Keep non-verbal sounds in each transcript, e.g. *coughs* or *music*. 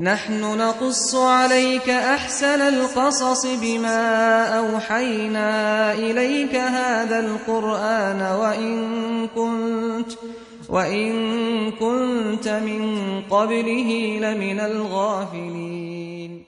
نحن نقص عليك أحسن القصص بما أوحينا إليك هذا القرآن وإن كنت وإن كنت من قبله لمن الغافلين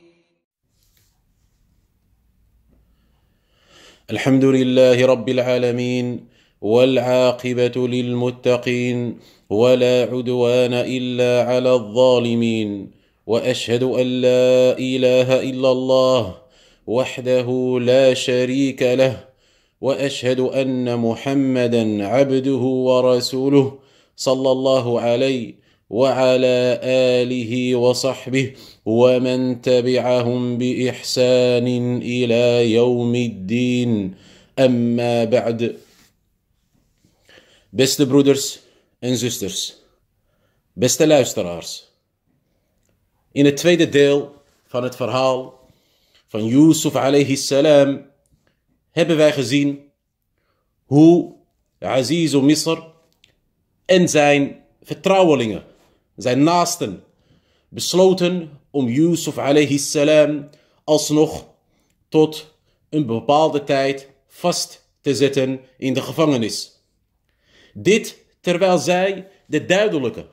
الحمد لله رب العالمين والعاقبة للمتقين ولا عدوان إلا على الظالمين واشهد ان لا اله الا الله وحده لا شريك له واشهد ان محمدا عبده ورسوله صلى الله عليه وعلى اله وصحبه ومن تبعهم باحسان الى يوم الدين اما بعد beste broeders en zusters beste luisteraars in het tweede deel van het verhaal van Yusuf alayhi salam hebben wij gezien hoe Aziz Misr en zijn vertrouwelingen, zijn naasten, besloten om Yusuf alayhi salam alsnog tot een bepaalde tijd vast te zetten in de gevangenis. Dit terwijl zij de duidelijke,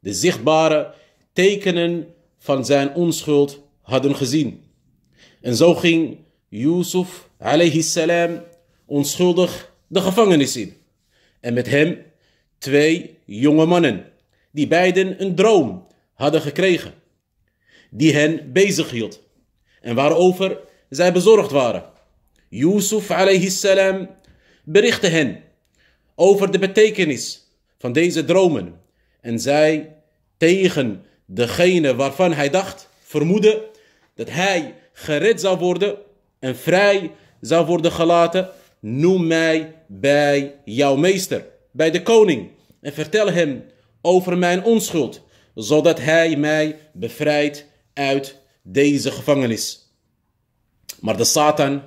de zichtbare tekenen van zijn onschuld hadden gezien. En zo ging Yusuf alayhi salam onschuldig de gevangenis in. En met hem twee jonge mannen, die beiden een droom hadden gekregen, die hen bezig hield en waarover zij bezorgd waren. Yusuf alayhi salam berichtte hen over de betekenis van deze dromen en zij tegen degene waarvan hij dacht, vermoedde dat hij gered zou worden en vrij zou worden gelaten, noem mij bij jouw meester, bij de koning en vertel hem over mijn onschuld, zodat hij mij bevrijdt uit deze gevangenis. Maar de Satan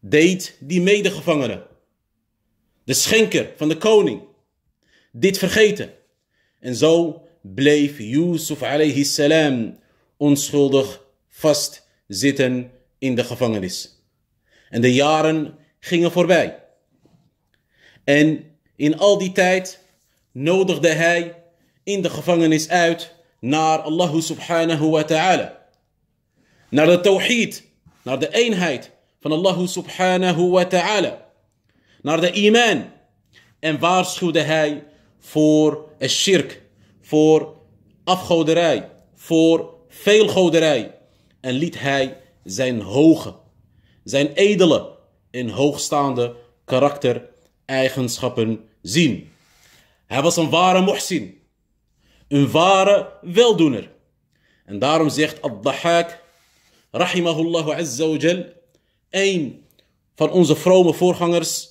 deed die medegevangene, de schenker van de koning, dit vergeten. En zo bleef Yusuf alayhi salam onschuldig vastzitten in de gevangenis. En de jaren gingen voorbij. En in al die tijd nodigde hij in de gevangenis uit naar Allah subhanahu wa ta'ala. Naar de tawhid, naar de eenheid van Allah subhanahu wa ta'ala. Naar de iman. En waarschuwde hij voor het shirk voor afgoderij, voor veelgoderij. En liet hij zijn hoge, zijn edele en hoogstaande karaktereigenschappen zien. Hij was een ware muhsin, een ware weldoener. En daarom zegt Abdahak, rahimahullah azza wa jal, een van onze vrome voorgangers,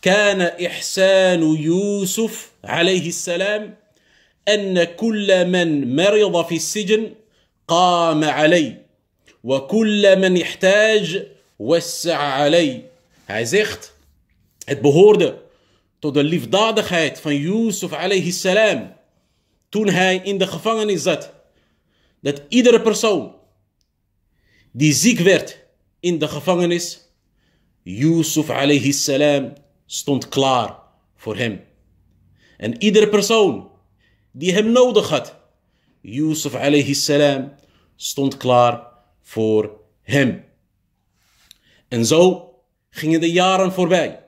kana إحسان Yusuf alayhi salam. أن كل من مرض في السجن قام علي وكل من يحتاج وسع علي Hij zegt, het behoorde tot de liefdadigheid van Yusuf alayhi salam toen hij in de gevangenis zat. Dat iedere persoon die ziek werd in de gevangenis, Yusuf alayhi salam stond klaar voor hem. En iedere persoon die hem nodig had. Yusuf alayhi salam stond klaar voor hem. En zo gingen de jaren voorbij.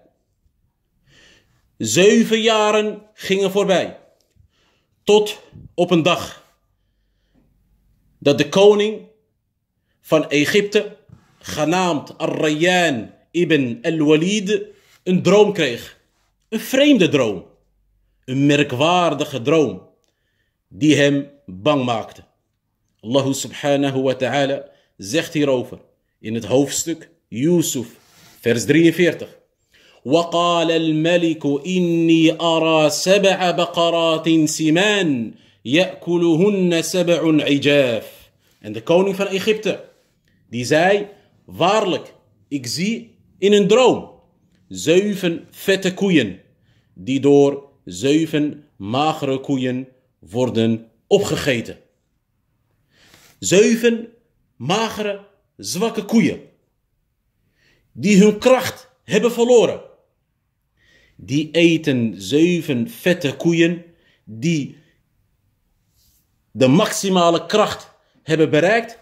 Zeven jaren gingen voorbij. Tot op een dag dat de koning van Egypte, genaamd Ar-Rayyan ibn al-Walid, een droom kreeg. Een vreemde droom. Een merkwaardige droom die hem bang maakte. Allah subhanahu wa ta'ala zegt hierover in het hoofdstuk Yusuf, vers 43. وقال الملك إني أرى سبع بقرات سمان يأكلهن سبع عجاف En de koning van Egypte, die zei, waarlijk, ik zie in een droom zeven vette koeien, die door zeven magere koeien worden opgegeten. Zeven magere, zwakke koeien. Die hun kracht hebben verloren. Die eten zeven vette koeien die de maximale kracht hebben bereikt.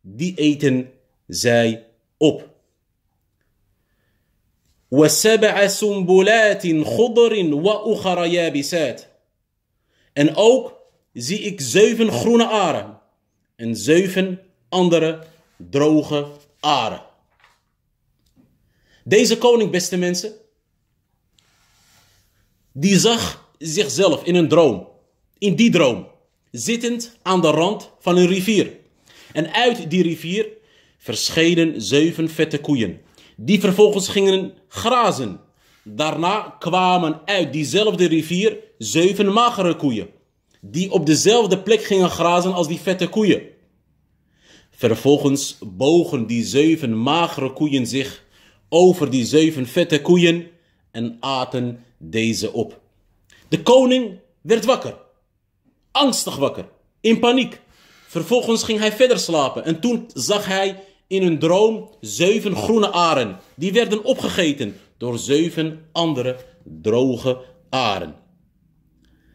Die eten zij op. وسبع سنبلات خضر وأخر يابسات en ook zie ik zeven groene aren en zeven andere droge aren. Deze koning, beste mensen, die zag zichzelf in een droom, in die droom, zittend aan de rand van een rivier. En uit die rivier verschenen zeven vette koeien, die vervolgens gingen grazen Daarna kwamen uit diezelfde rivier zeven magere koeien, die op dezelfde plek gingen grazen als die vette koeien. Vervolgens bogen die zeven magere koeien zich over die zeven vette koeien en aten deze op. De koning werd wakker, angstig wakker, in paniek. Vervolgens ging hij verder slapen en toen zag hij in een droom zeven groene aren. Die werden opgegeten door zeven andere droge aren.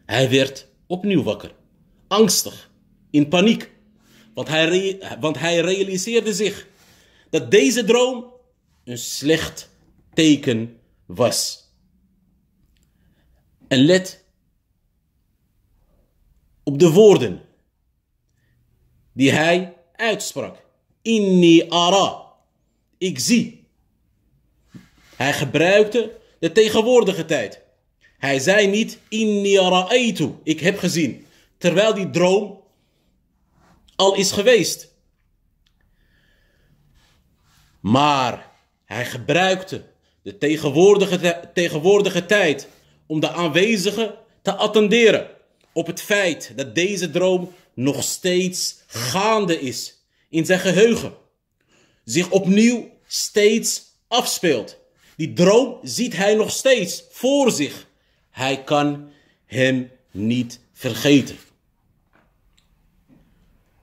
Hij werd opnieuw wakker, angstig, in paniek, want hij, want hij realiseerde zich dat deze droom een slecht teken was. En let op de woorden die hij uitsprak. Inni ara. Ik zie. Hij gebruikte de tegenwoordige tijd. Hij zei niet, inni ra'aytu, ik heb gezien. Terwijl die droom al is geweest. Maar hij gebruikte de tegenwoordige, tegenwoordige tijd om de aanwezigen te attenderen op het feit dat deze droom nog steeds gaande is in zijn geheugen. Zich opnieuw steeds afspeelt. Die droom ziet hij nog steeds voor zich. Hij kan hem niet vergeten.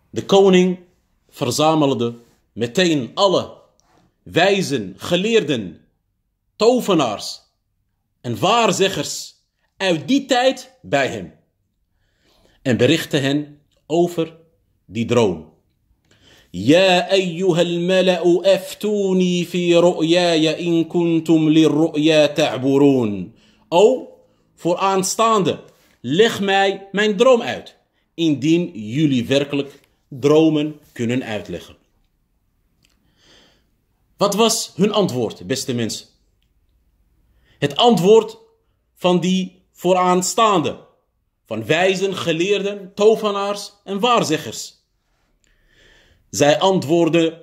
De koning verzamelde meteen alle wijzen, geleerden, tovenaars en waarzeggers uit die tijd bij hem en berichtte hen over die droom. يا أيها الملأ أفتوني في رؤياي إن كنتم للرؤيا تعبرون أو Of aanstaande leg mij mijn droom uit indien jullie werkelijk dromen kunnen uitleggen Wat was hun antwoord, beste mensen? Het antwoord van die vooraanstaande, van wijzen, geleerden, tovenaars en waarzeggers. Zij antwoordden,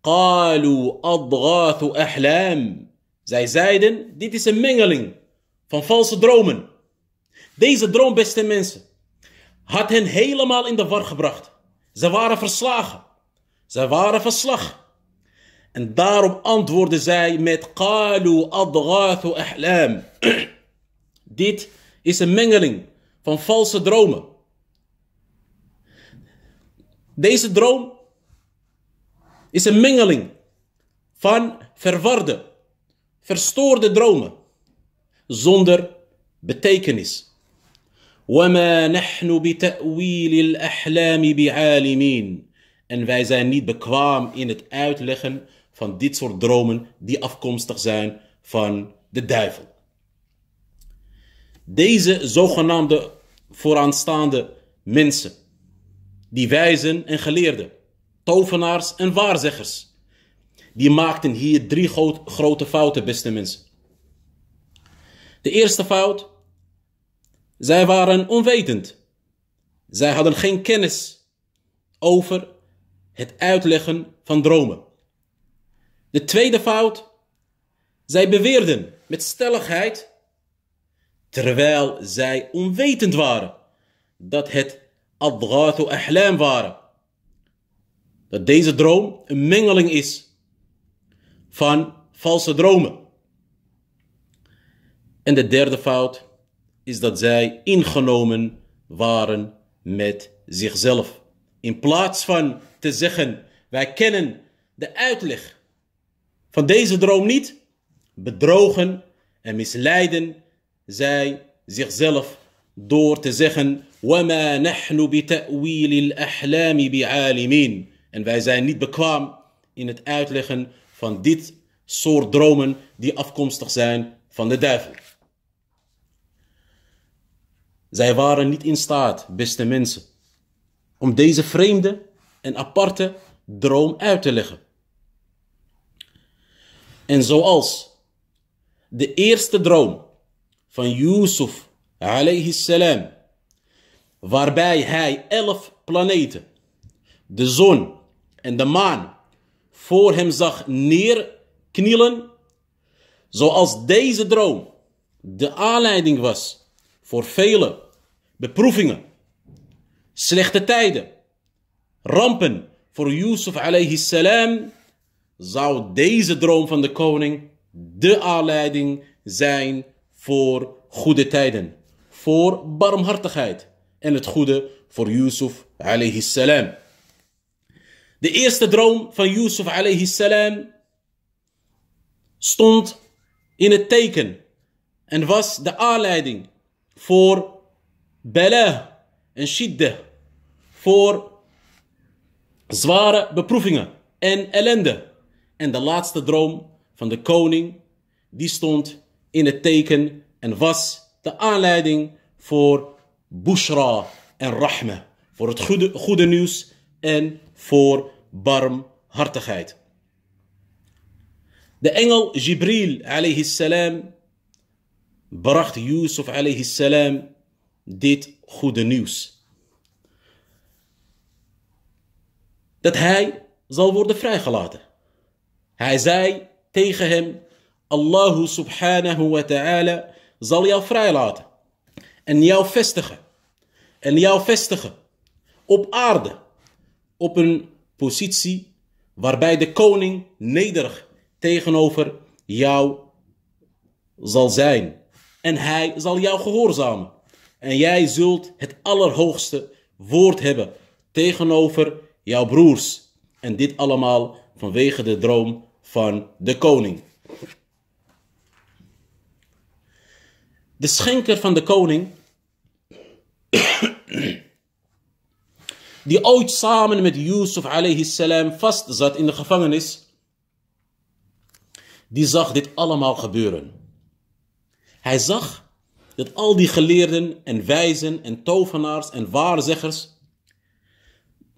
Qalu adghathu ahlam. Zij zeiden, dit is een mengeling van valse dromen. Deze droom, beste mensen, had hen helemaal in de war gebracht. Ze waren verslagen. Ze waren verslag. En daarom antwoordden zij met "Kalu adghathu ahlam. *clears throat* Dit is een mengeling van valse dromen. Deze droom is een mengeling van verwarde, verstoorde dromen zonder betekenis. En wij zijn niet bekwaam in het uitleggen van dit soort dromen die afkomstig zijn van de duivel. Deze zogenaamde vooraanstaande mensen, die wijzen en geleerden, tovenaars en waarzeggers. Die maakten hier drie grote fouten, beste mensen. De eerste fout, zij waren onwetend. Zij hadden geen kennis over het uitleggen van dromen. De tweede fout, zij beweerden met stelligheid, terwijl zij onwetend waren, dat het adgatu ahlam waren dat deze droom een mengeling is van valse dromen. En de derde fout is dat zij ingenomen waren met zichzelf. In plaats van te zeggen, wij kennen de uitleg van deze droom niet, bedrogen en misleiden zij zichzelf door te zeggen, وَمَا نَحْنُ بِتَأْوِيلِ الْأَحْلَامِ بِعَالِمِينَ en wij zijn niet bekwaam in het uitleggen van dit soort dromen die afkomstig zijn van de duivel. Zij waren niet in staat, beste mensen, om deze vreemde en aparte droom uit te leggen. En zoals de eerste droom van Yusuf alayhi salam, waarbij hij elf planeten, de zon, en de maan voor hem zag neerknielen, zoals deze droom de aanleiding was voor vele beproevingen, slechte tijden, rampen voor Yusuf alayhi salam, zou deze droom van de koning de aanleiding zijn voor goede tijden, voor barmhartigheid en het goede voor Yusuf alayhi salam. De eerste droom van Yusuf alayhi salam stond in het teken en was de aanleiding voor bala en shidda, voor zware beproevingen en ellende. En de laatste droom van de koning, die stond in het teken en was de aanleiding voor bushra en rahma, voor het goede, goede nieuws en voor barmhartigheid. De engel Jibril alayhi salam bracht Yusuf alayhi salam dit goede nieuws. Dat hij zal worden vrijgelaten. Hij zei tegen hem, Allah subhanahu wa ta'ala zal jou vrijlaten. En jou vestigen. En jou vestigen. Op aarde op een positie waarbij de koning nederig tegenover jou zal zijn. En hij zal jou gehoorzamen. En jij zult het allerhoogste woord hebben tegenover jouw broers. En dit allemaal vanwege de droom van de koning. De schenker van de koning die ooit samen met Yusuf alayhi salam vastzat in de gevangenis, die zag dit allemaal gebeuren. Hij zag dat al die geleerden en wijzen en tovenaars en waarzeggers,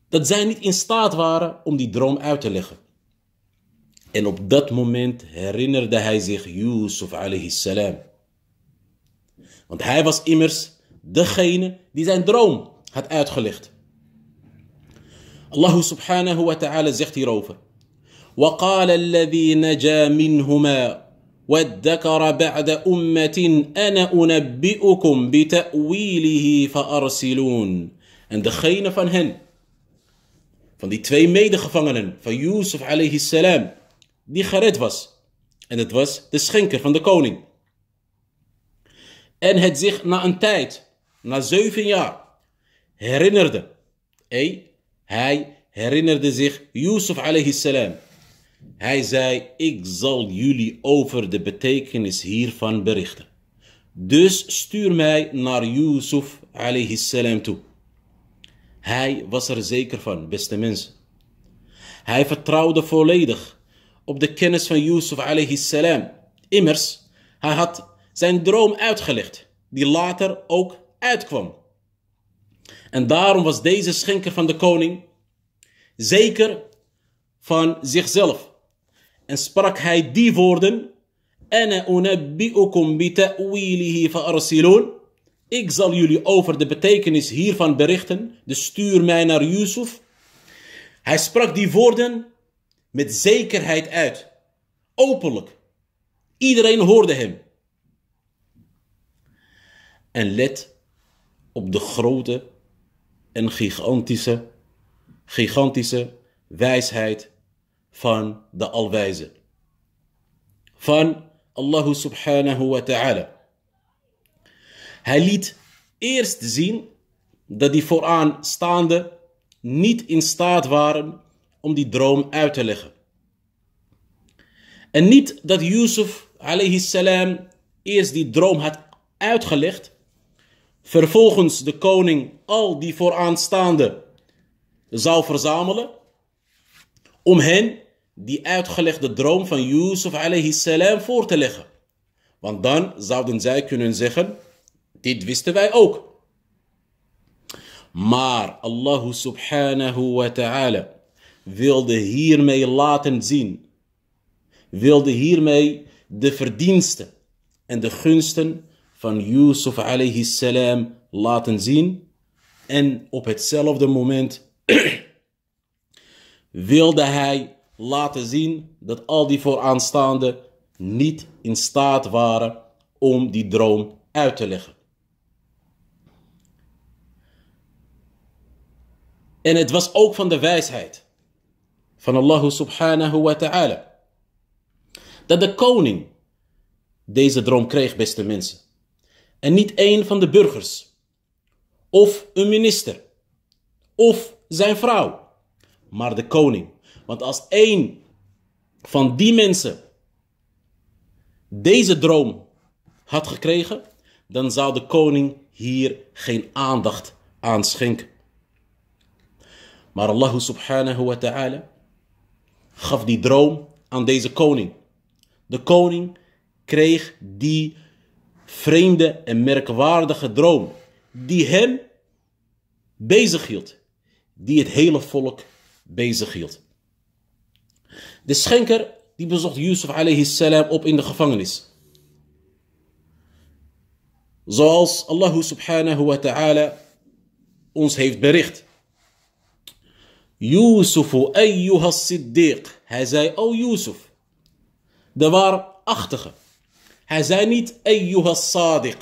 dat zij niet in staat waren om die droom uit te leggen. En op dat moment herinnerde hij zich Yusuf alayhi salam. Want hij was immers degene die zijn droom had uitgelegd. Allah subhanahu wa ta'ala zegt hierover. وقال الذي نجا منهما وادكر بعد أمة أنا أنبئكم بتأويله فأرسلون En degene van hen, van die twee medegevangenen van Yusuf alayhi salam, die gered was. En het was de schenker van de koning. En het zich na een tijd, na zeven jaar, herinnerde. Hé, hij herinnerde zich Yusuf alayhi salam. Hij zei, ik zal jullie over de betekenis hiervan berichten. Dus stuur mij naar Yusuf alayhi salam toe. Hij was er zeker van, beste mensen. Hij vertrouwde volledig op de kennis van Yusuf alayhi salam. Immers, hij had zijn droom uitgelegd, die later ook uitkwam. En daarom was deze schenker van de koning zeker van zichzelf. En sprak hij die woorden. Ik zal jullie over de betekenis hiervan berichten. Dus stuur mij naar Yusuf. Hij sprak die woorden met zekerheid uit. Openlijk. Iedereen hoorde hem. En let op de grote een gigantische, gigantische wijsheid van de Alwijze. Van Allah subhanahu wa ta'ala. Hij liet eerst zien dat die vooraanstaanden niet in staat waren om die droom uit te leggen. En niet dat Yusuf alayhi salam eerst die droom had uitgelegd, vervolgens de koning al die vooraanstaande zou verzamelen om hen die uitgelegde droom van Yusuf alayhi salam voor te leggen. Want dan zouden zij kunnen zeggen, dit wisten wij ook. Maar Allah subhanahu wa ta'ala wilde hiermee laten zien, wilde hiermee de verdiensten en de gunsten van Yusuf alayhi salam laten zien en op hetzelfde moment *clears throat* wilde hij laten zien dat al die vooraanstaanden niet in staat waren om die droom uit te leggen. En het was ook van de wijsheid van Allah subhanahu wa ta'ala. Dat de koning deze droom kreeg, beste mensen. En niet één van de burgers. Of een minister. Of zijn vrouw. Maar de koning. Want als één van die mensen deze droom had gekregen, dan zou de koning hier geen aandacht aan schenken. Maar Allah subhanahu wa ta'ala gaf die droom aan deze koning. De koning kreeg die vreemde en merkwaardige droom die hem bezig hield. Die het hele volk bezig hield. De schenker die bezocht Yusuf alayhi salam op in de gevangenis. Zoals Allah subhanahu wa ta'ala ons heeft bericht. Yusuf ayyuha siddiq. Hij zei, o Yusuf, de waarachtige. Hij zei niet ayyuha sadiq.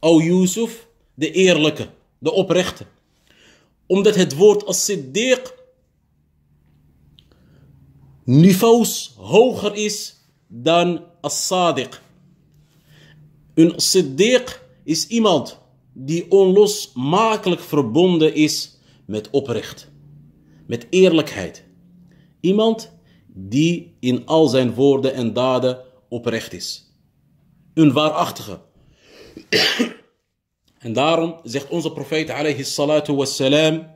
O Yusuf, de eerlijke, de oprechte. Omdat het woord as-siddiq niveaus hoger is dan as-sadiq. Een siddiq is iemand die onlosmakelijk verbonden is met oprecht, met eerlijkheid. Iemand die in al zijn woorden en daden oprecht is. Een waarachtige. En daarom zegt onze profeet alayhi salatu wassalam.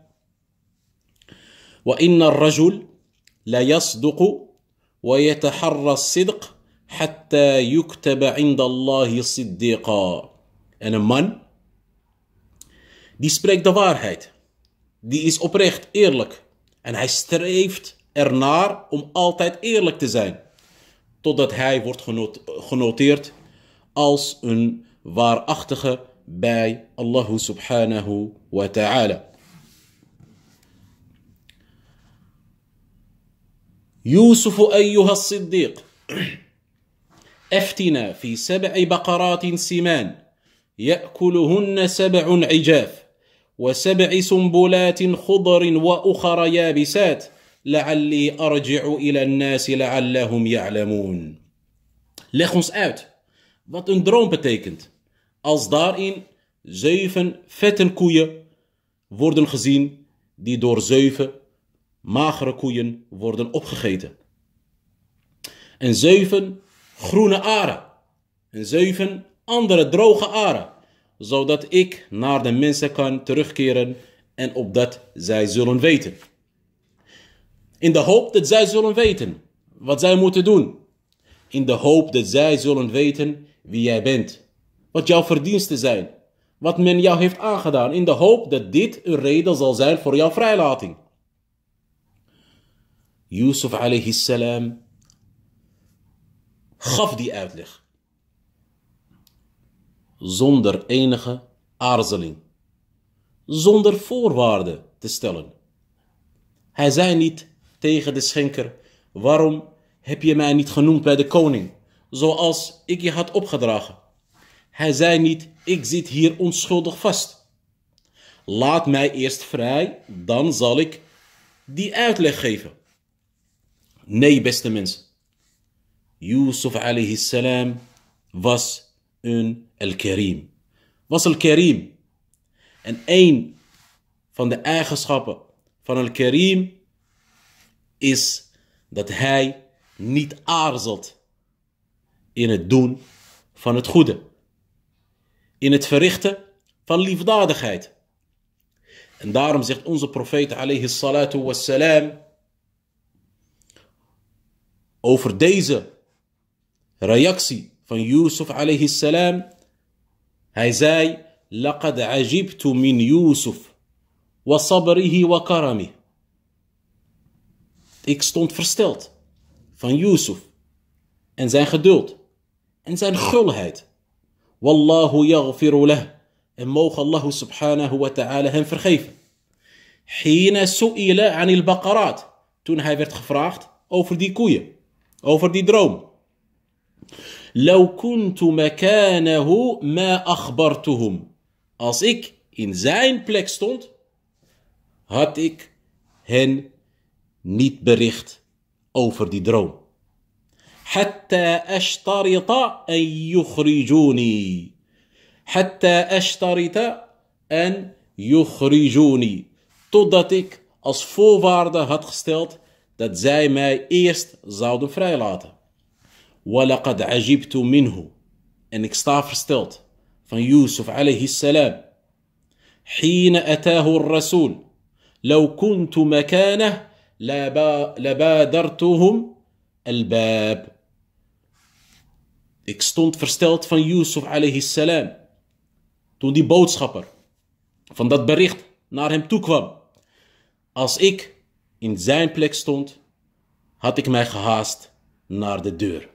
وإن الرجل لا يصدق ويتحرى الصدق حتى يكتب عند الله صديقا. En een man die spreekt de waarheid. Die is oprecht eerlijk. En hij streeft ernaar om altijd eerlijk te zijn. Totdat hij wordt genoteerd als een waarachtige by Allah subhanahu wa ta'ala. يوسف أيها الصديق أفتنا في سبع بقرات سمان يأكلهن سبع عجاف وسبع سنبلات خضر وأخر يابسات لعلي أرجع إلى الناس لعلهم يعلمون. Leg ons uit wat een droom betekent. als daarin zeven vette koeien worden gezien die door zeven magere koeien worden opgegeten. En zeven groene aren. En zeven andere droge aren. Zodat ik naar de mensen kan terugkeren en opdat zij zullen weten. In de hoop dat zij zullen weten wat zij moeten doen. In de hoop dat zij zullen weten wie jij bent wat jouw verdiensten zijn, wat men jou heeft aangedaan, in de hoop dat dit een reden zal zijn voor jouw vrijlating. Yusuf alayhi salam gaf die uitleg zonder enige aarzeling, zonder voorwaarden te stellen. Hij zei niet tegen de schenker: Waarom heb je mij niet genoemd bij de koning, zoals ik je had opgedragen? Hij zei niet, ik zit hier onschuldig vast. Laat mij eerst vrij, dan zal ik die uitleg geven. Nee, beste mensen. Yusuf alayhi salam was een al-Karim. Was al-Karim. En een van de eigenschappen van al-Karim is dat hij niet aarzelt in het doen van het goede in het verrichten van liefdadigheid. En daarom zegt onze profeet alayhi salatu s-salam) over deze reactie van Yusuf alayhi salam. Hij zei, لقد عجبت من يوسف وصبره وكرمه. Ik stond versteld van Yusuf en zijn geduld en zijn gulheid. Wallahu yaghfiru lah. En mogen Allah subhanahu wa ta'ala hem vergeven. Hina su'ila anil baqarat. Toen hij werd gevraagd over die koeien. Over die droom. لو كنت مكانه ما أخبرتهم Als ik in zijn plek stond, had ik hen niet bericht over die droom. حتى أشترط أن يخرجوني حتى أشترط أن يخرجوني totdat ik als voorwaarde had gesteld dat zij mij eerst zouden vrijlaten. وَلَقَدْ عَجِبْتُ مِنْهُ En ik sta versteld van Yusuf alayhi salam. حين أتاه الرسول لو كنت مكانه لبادرتهم الباب Ik stond versteld van Yusuf alayhi salam. Toen die boodschapper van dat bericht naar hem toe kwam. Als ik in zijn plek stond, had ik mij gehaast naar de deur.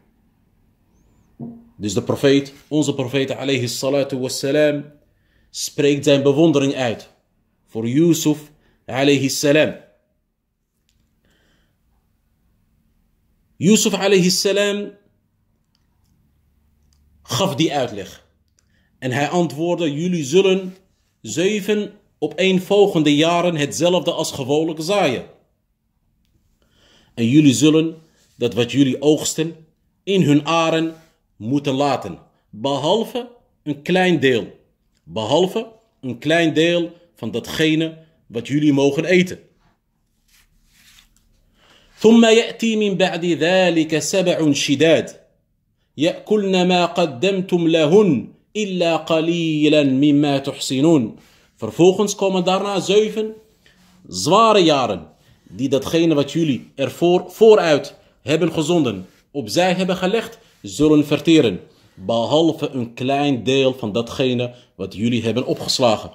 Dus de profeet, onze profeet alayhi salatu wassalam, spreekt zijn bewondering uit voor Yusuf alayhi salam. Yusuf alayhi salam gaf die uitleg. En hij antwoordde, jullie zullen zeven op volgende jaren hetzelfde als gewoonlijk zaaien. En jullie zullen dat wat jullie oogsten in hun aren moeten laten, behalve een klein deel, behalve een klein deel van datgene wat jullie mogen eten. ثم يأتي من بعد ذلك سبع شداد ياكلن ما قدمتم لهن الا قليلا مما تحسنون Vervolgens komen daarna zeven zware jaren die datgene wat jullie ervoor vooruit hebben gezonden, opzij hebben gelegd, zullen verteren, behalve een klein deel van datgene wat jullie hebben opgeslagen.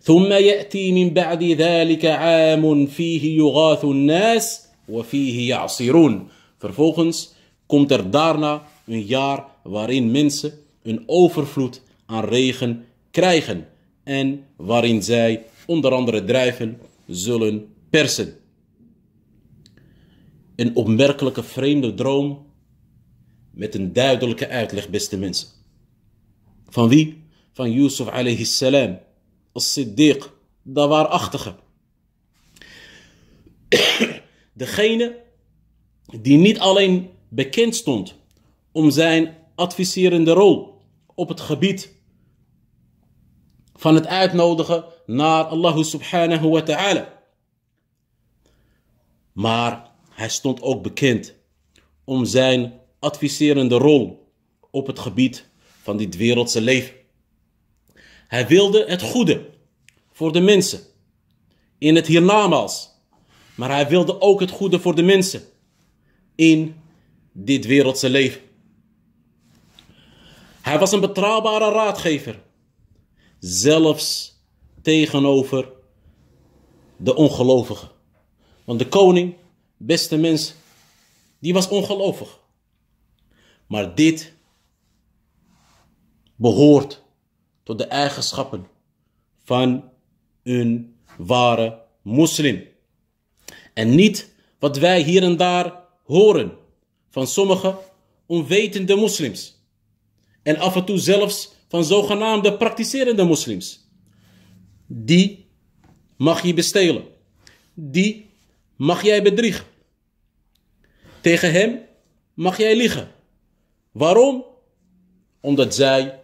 ثم ياتي من بعد ذلك عام فيه يغاث الناس وفيه يعصرون Vervolgens komt er daarna een jaar waarin mensen een overvloed aan regen krijgen en waarin zij onder andere drijven zullen persen. Een opmerkelijke vreemde droom met een duidelijke uitleg, beste mensen. Van wie? Van Yusuf alayhi salam, as-Siddiq, de waarachtige. *coughs* Degene die niet alleen bekend stond om zijn adviserende rol op het gebied van het uitnodigen naar Allah subhanahu wa ta'ala. Maar hij stond ook bekend om zijn adviserende rol op het gebied van dit wereldse leven. Hij wilde het goede voor de mensen in het hiernamaals. Maar hij wilde ook het goede voor de mensen in dit wereldse leven. Hij was een betrouwbare raadgever, zelfs tegenover de ongelovigen. Want de koning, beste mens, die was ongelovig. Maar dit behoort tot de eigenschappen van een ware moslim. En niet wat wij hier en daar horen van sommige onwetende moslims. En af en toe zelfs van zogenaamde praktiserende moslims. Die mag je bestelen. Die mag jij bedriegen. Tegen hem mag jij liegen. Waarom? Omdat zij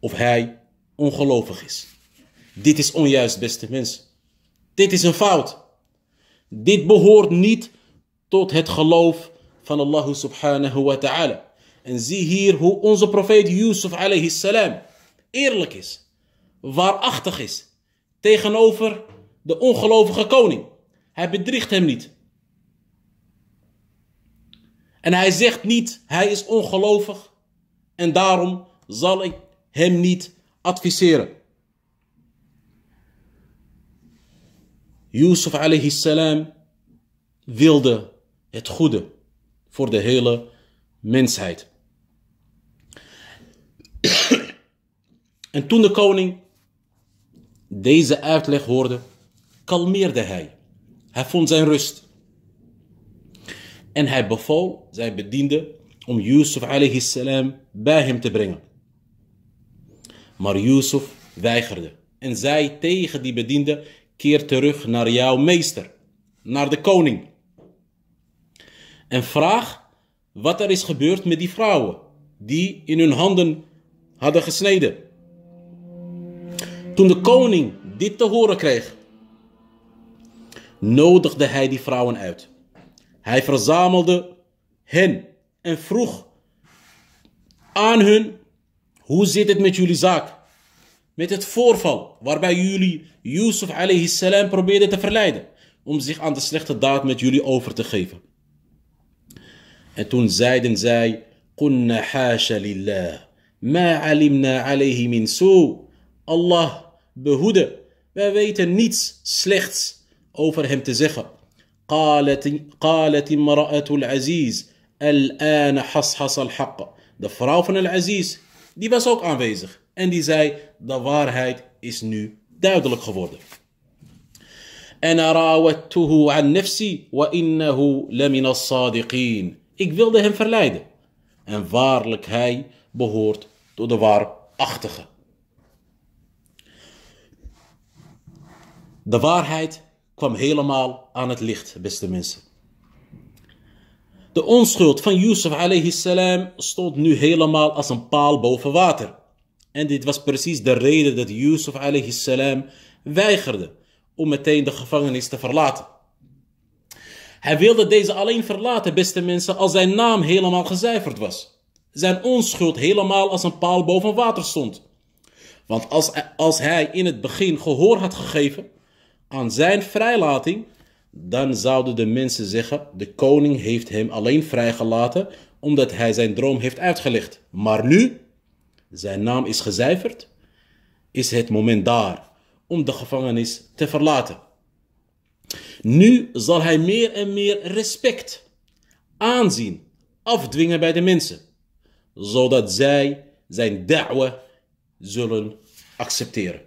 of hij ongelovig is. Dit is onjuist, beste mensen. Dit is een fout. Dit behoort niet tot het geloof van Allah subhanahu wa ta'ala. En zie hier hoe onze profeet Yusuf alayhi salam eerlijk is, waarachtig is tegenover de ongelovige koning. Hij bedriegt hem niet. En hij zegt niet, hij is ongelovig en daarom zal ik hem niet adviseren. Yusuf alayhi salam wilde het goede voor de hele mensheid. En toen de koning deze uitleg hoorde, kalmeerde hij. Hij vond zijn rust. En hij beval zijn bediende om Yusuf alayhi salam bij hem te brengen. Maar Yusuf weigerde en zei tegen die bediende: Keer terug naar jouw meester, naar de koning. En vraag wat er is gebeurd met die vrouwen die in hun handen hadden gesneden. Toen de koning dit te horen kreeg, nodigde hij die vrouwen uit. Hij verzamelde hen en vroeg aan hun: Hoe zit het met jullie zaak? Met het voorval waarbij jullie Yusuf alayhi salam probeerden te verleiden om zich aan de slechte daad met jullie over te geven. أتون زايد زاي قلنا حاشا لله ما علمنا عليه من سوء Allah behoede. Wij weten niets slechts over hem te zeggen. قالت قالت امرأة العزيز الآن حصحص الحق. De vrouw van Al-Aziz, die was ook aanwezig. En die zei, de waarheid is nu duidelijk geworden. أنا راودته عن نفسي وإنه لمن الصادقين. Ik wilde hem verleiden. En waarlijk, hij behoort tot de waarachtige. De waarheid kwam helemaal aan het licht, beste mensen. De onschuld van Yusuf alayhi salam stond nu helemaal als een paal boven water. En dit was precies de reden dat Yusuf alayhi salam weigerde om meteen de gevangenis te verlaten. Hij wilde deze alleen verlaten, beste mensen, als zijn naam helemaal gecijferd was. Zijn onschuld helemaal als een paal boven water stond. Want als, als hij in het begin gehoor had gegeven aan zijn vrijlating, dan zouden de mensen zeggen: De koning heeft hem alleen vrijgelaten omdat hij zijn droom heeft uitgelegd. Maar nu, zijn naam is gecijferd, is het moment daar om de gevangenis te verlaten. Nu zal hij meer en meer respect, aanzien, afdwingen bij de mensen, zodat zij zijn da'wah zullen accepteren.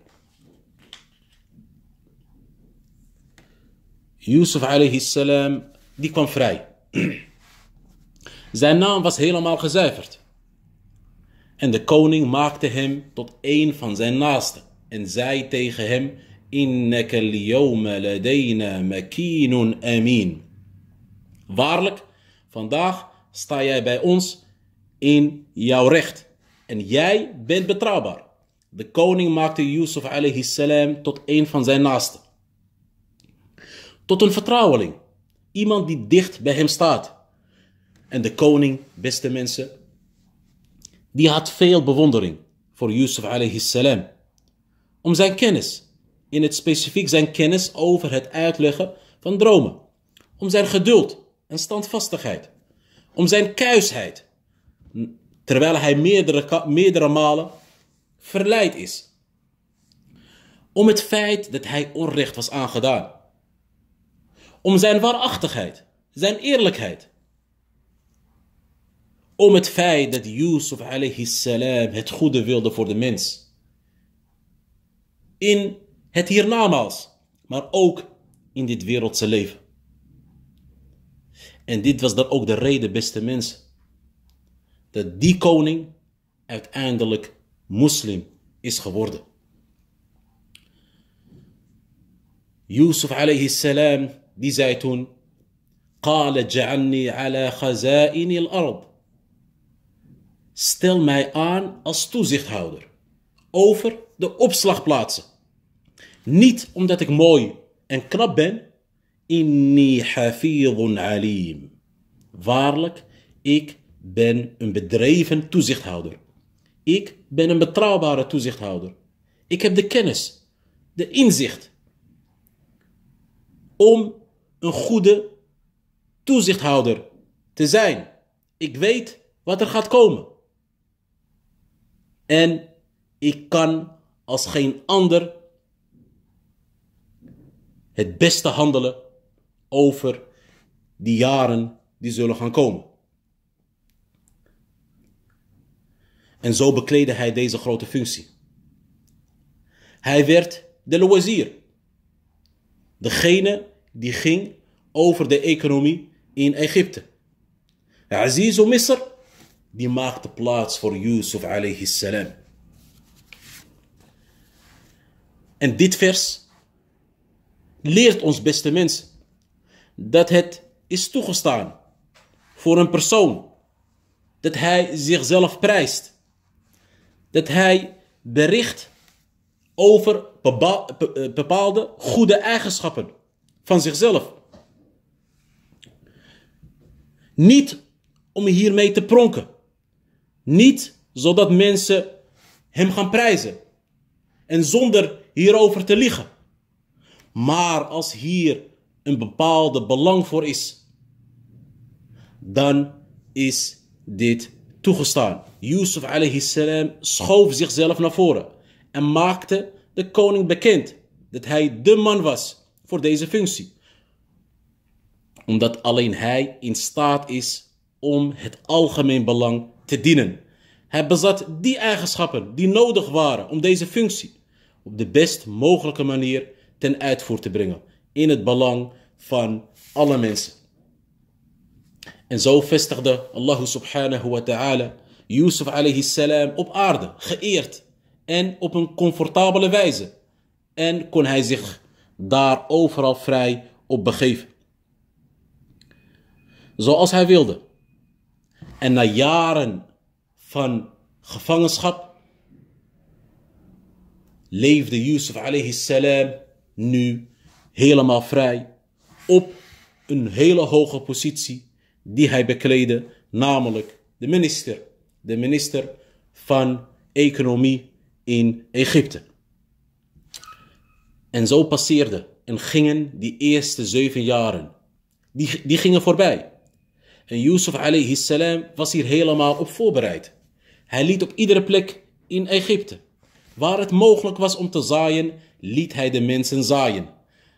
Yusuf alayhi salam, die kwam vrij. Zijn naam was helemaal gezuiverd. En de koning maakte hem tot een van zijn naasten en zei tegen hem, Inneke al-yawma ladaina makinun amin. Waarlijk, vandaag sta jij bij ons in jouw recht. En jij bent betrouwbaar. De koning maakte Yusuf alayhi salam tot een van zijn naasten. Tot een vertrouweling. Iemand die dicht bij hem staat. En de koning, beste mensen, die had veel bewondering voor Yusuf alayhi salam. Om zijn kennis in het specifiek zijn kennis over het uitleggen van dromen, om zijn geduld en standvastigheid, om zijn kuisheid, terwijl hij meerdere, meerdere malen verleid is, om het feit dat hij onrecht was aangedaan, om zijn waarachtigheid, zijn eerlijkheid, om het feit dat Yusuf alayhi salam het goede wilde voor de mens. In het hiernamaals, maar ook in dit wereldse leven. En dit was dan ook de reden, beste mensen, dat die koning uiteindelijk moslim is geworden. Yusuf alayhi salam, die zei toen, قال جعلني على خزائن الأرض Stel mij aan als toezichthouder over de opslagplaatsen niet omdat ik mooi en knap ben. Inni hafidun alim. Waarlijk, ik ben een bedreven toezichthouder. Ik ben een betrouwbare toezichthouder. Ik heb de kennis, de inzicht om een goede toezichthouder te zijn. Ik weet wat er gaat komen. En ik kan als geen ander het beste handelen over die jaren die zullen gaan komen. En zo bekleedde hij deze grote functie. Hij werd de wazir. Degene die ging over de economie in Egypte. Aziz Misr, die maakte plaats voor Yusuf alayhi salam. En dit vers leert ons beste mens dat het is toegestaan voor een persoon dat hij zichzelf prijst. Dat hij bericht over eh, bepaalde goede eigenschappen van zichzelf. Niet om hiermee te pronken. Niet zodat mensen hem gaan prijzen. En zonder hierover te liegen. Maar als hier een bepaalde belang voor is, dan is dit toegestaan. Yusuf alayhi salam schoof zichzelf naar voren en maakte de koning bekend dat hij de man was voor deze functie. Omdat alleen hij in staat is om het algemeen belang te dienen. Hij bezat die eigenschappen die nodig waren om deze functie op de best mogelijke manier ten uitvoer te brengen. In het belang van alle mensen. En zo vestigde Allah subhanahu wa ta'ala Yusuf alayhi salam op aarde, geëerd. En op een comfortabele wijze. En kon hij zich daar overal vrij op begeven. Zoals hij wilde. En na jaren van gevangenschap leefde Yusuf alayhi salam nu helemaal vrij op een hele hoge positie die hij bekleedde, namelijk de minister, de minister van Economie in Egypte. En zo passeerde en gingen die eerste zeven jaren. Die, die gingen voorbij. En Yusuf alayhi salam was hier helemaal op voorbereid. Hij liet op iedere plek in Egypte Waar het mogelijk was om te zaaien, liet hij de mensen zaaien.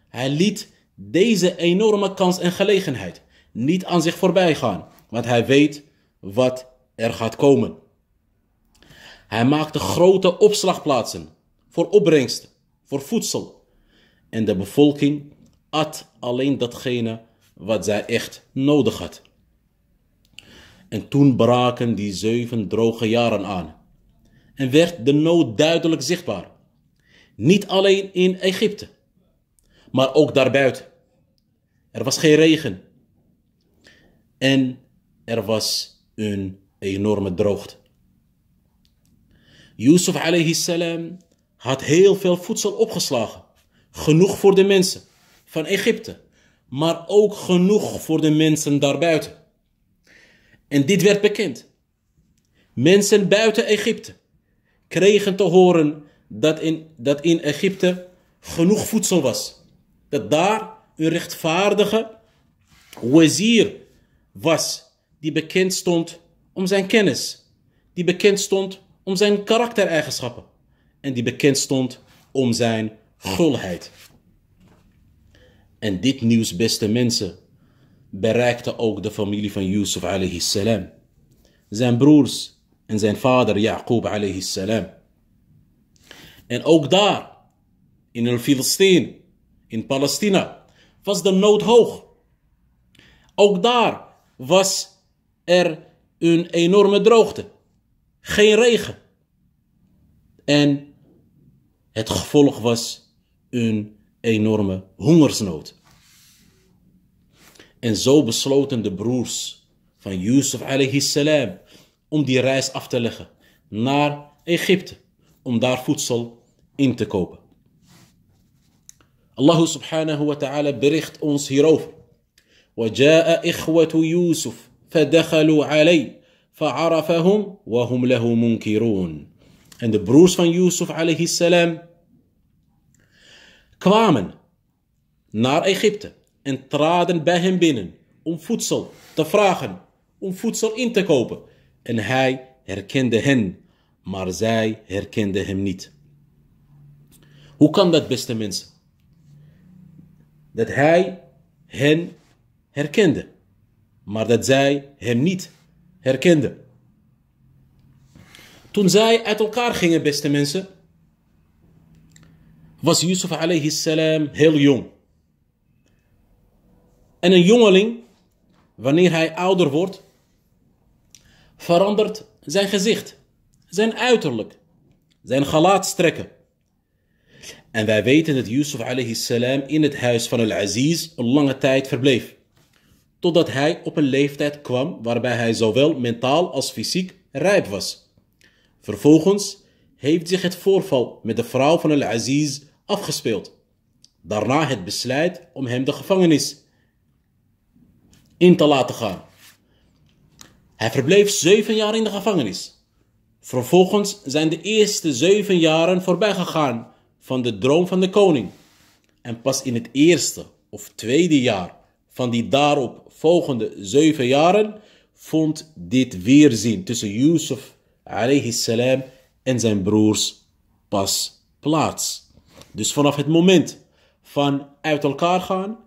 Hij liet deze enorme kans en gelegenheid niet aan zich voorbij gaan, want hij weet wat er gaat komen. Hij maakte grote opslagplaatsen voor opbrengst, voor voedsel. En de bevolking at alleen datgene wat zij echt nodig had. En toen braken die zeven droge jaren aan en werd de nood duidelijk zichtbaar. Niet alleen in Egypte, maar ook daarbuiten. Er was geen regen. En er was een enorme droogte. Yusuf alayhi salam had heel veel voedsel opgeslagen. Genoeg voor de mensen van Egypte, maar ook genoeg voor de mensen daarbuiten. En dit werd bekend. Mensen buiten Egypte kregen te horen dat in, dat in Egypte genoeg voedsel was. Dat daar een rechtvaardige wazier was die bekend stond om zijn kennis, die bekend stond om zijn karaktereigenschappen en die bekend stond om zijn gulheid. En dit nieuws, beste mensen, bereikte ook de familie van Yusuf alayhi salam. Zijn broers en zijn vader Jacob alayhi salam. En ook daar, in Filisteen, in Palestina, was de nood hoog. Ook daar was er een enorme droogte. Geen regen. En het gevolg was een enorme hongersnood. En zo besloten de broers van Yusuf alayhi salam om die reis af te leggen naar Egypte, om daar voedsel in te kopen. Allah subhanahu wa ta'ala bericht ons hierover. وَجَاءَ إِخْوَةُ يُوسُفْ فَدَخَلُوا عَلَيْهِ فَعَرَفَهُمْ وَهُمْ لَهُ مُنْكِرُونَ En de broers van Yusuf alayhi salam kwamen naar Egypte en traden bij hem binnen om voedsel te vragen, om voedsel in te kopen. En hij herkende hen, maar zij herkenden hem niet. Hoe kan dat, beste mensen? Dat hij hen herkende, maar dat zij hem niet herkenden. Toen zij uit elkaar gingen, beste mensen, was Yusuf alayhi salam heel jong. En een jongeling, wanneer hij ouder wordt, verandert zijn gezicht, zijn uiterlijk, zijn gelaatstrekken. En wij weten dat Yusuf alayhi salam in het huis van Al-Aziz een lange tijd verbleef. Totdat hij op een leeftijd kwam waarbij hij zowel mentaal als fysiek rijp was. Vervolgens heeft zich het voorval met de vrouw van Al-Aziz afgespeeld. Daarna het besluit om hem de gevangenis in te laten gaan. Hij verbleef zeven jaar in de gevangenis. Vervolgens zijn de eerste zeven jaren voorbij gegaan van de droom van de koning. En pas in het eerste of tweede jaar van die daarop volgende zeven jaren vond dit weerzien tussen Yusuf salam en zijn broers pas plaats. Dus vanaf het moment van uit elkaar gaan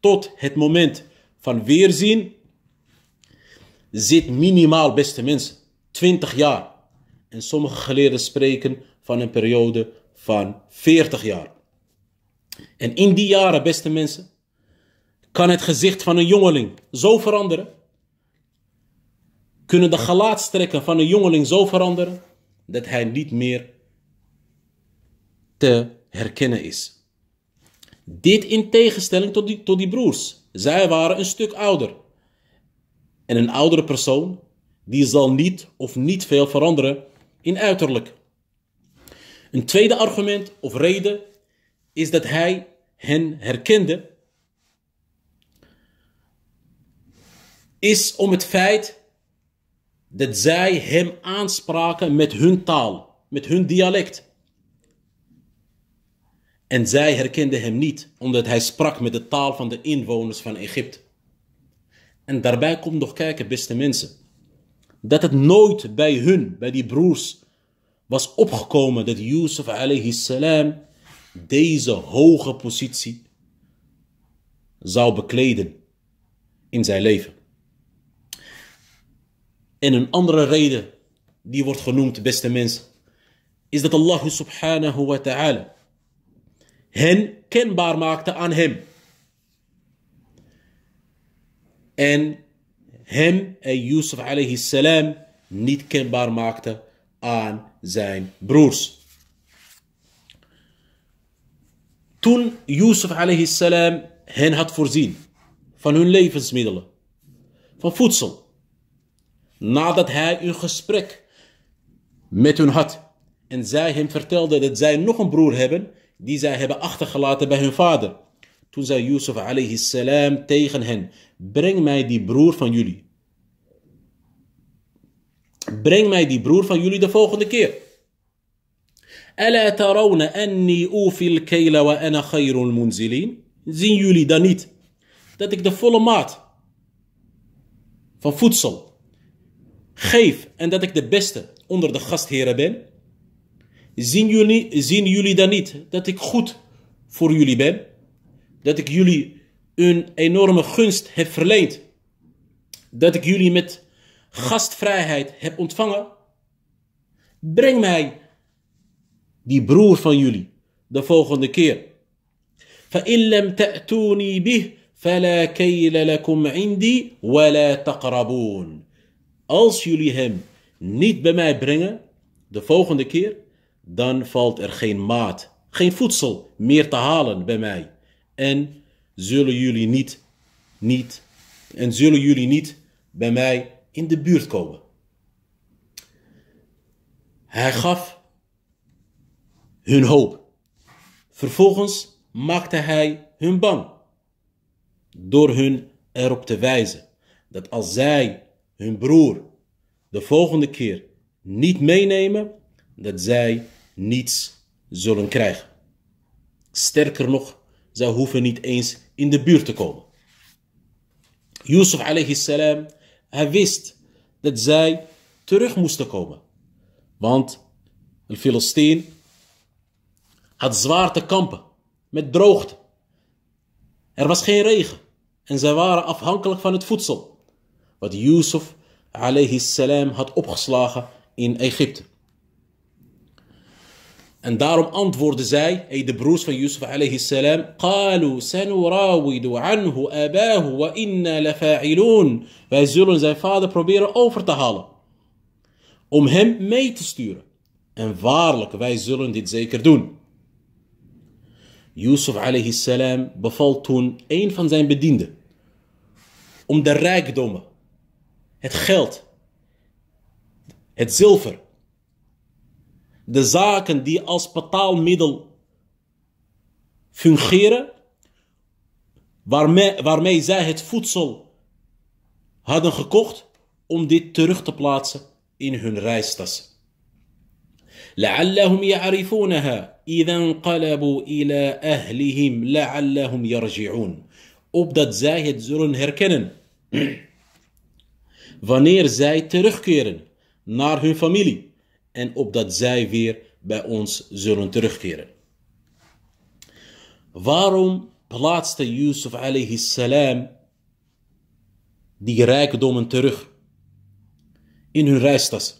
tot het moment van weerzien zit minimaal, beste mensen, 20 jaar. En sommige geleerden spreken van een periode van 40 jaar. En in die jaren, beste mensen, kan het gezicht van een jongeling zo veranderen. Kunnen de gelaatstrekken van een jongeling zo veranderen dat hij niet meer te herkennen is. Dit in tegenstelling tot die, tot die broers. Zij waren een stuk ouder. En een oudere persoon, die zal niet of niet veel veranderen in uiterlijk. Een tweede argument of reden is dat hij hen herkende. Is om het feit dat zij hem aanspraken met hun taal, met hun dialect. En zij herkenden hem niet, omdat hij sprak met de taal van de inwoners van Egypte. En daarbij komt nog kijken, beste mensen, dat het nooit bij hun, bij die broers, was opgekomen dat Yusuf alayhi salam deze hoge positie zou bekleden in zijn leven. En een andere reden die wordt genoemd, beste mensen, is dat Allah subhanahu wa ta'ala hen kenbaar maakte aan hem en hem en Yusuf alayhi salam niet kenbaar maakte aan zijn broers. Toen Yusuf alayhi salam hen had voorzien van hun levensmiddelen, van voedsel, nadat hij een gesprek met hun had en zij hem vertelde dat zij nog een broer hebben die zij hebben achtergelaten bij hun vader. Toen zei Yusuf alayhi salam tegen hen: breng mij die broer van jullie. Breng mij die broer van jullie de volgende keer. Zien jullie dan niet dat ik de volle maat van voedsel geef en dat ik de beste onder de gastheren ben? Zien jullie, zien jullie dan niet dat ik goed voor jullie ben? Dat ik jullie een enorme gunst heb verleend. Dat ik jullie met gastvrijheid heb ontvangen. Breng mij die broer van jullie de volgende keer. Als jullie hem niet bij mij brengen, de volgende keer, dan valt er geen maat, geen voedsel meer te halen bij mij. En zullen jullie niet, niet, en zullen jullie niet bij mij in de buurt komen. Hij gaf hun hoop. Vervolgens maakte hij hun bang door hun erop te wijzen dat als zij hun broer de volgende keer niet meenemen, dat zij niets zullen krijgen. Sterker nog, zij hoeven niet eens in de buurt te komen. Yusuf alayhi salam, hij wist dat zij terug moesten komen. Want een Filistijn had zwaar te kampen met droogte. Er was geen regen en zij waren afhankelijk van het voedsel. Wat Yusuf alayhi salam had opgeslagen in Egypte. En daarom antwoordden zij, hey, de broers van Yusuf alayhi salam, قالوا سنراود عنه أباه وإنا لفاعلون. Wij zullen zijn vader proberen over te halen. Om hem mee te sturen. En waarlijk, wij zullen dit zeker doen. Yusuf alayhi salam beval toen een van zijn bedienden om de rijkdommen, het geld, het zilver de zaken die als betaalmiddel fungeren, waarmee, waarmee zij het voedsel hadden gekocht, om dit terug te plaatsen in hun reistassen. لعلهم يعرفونها إذا انقلبوا إلى أهلهم لعلهم يرجعون opdat zij het zullen herkennen *clears throat* wanneer zij terugkeren naar hun familie en opdat zij weer bij ons zullen terugkeren. Waarom plaatste Yusuf alayhi salam die rijkdommen terug in hun reistas?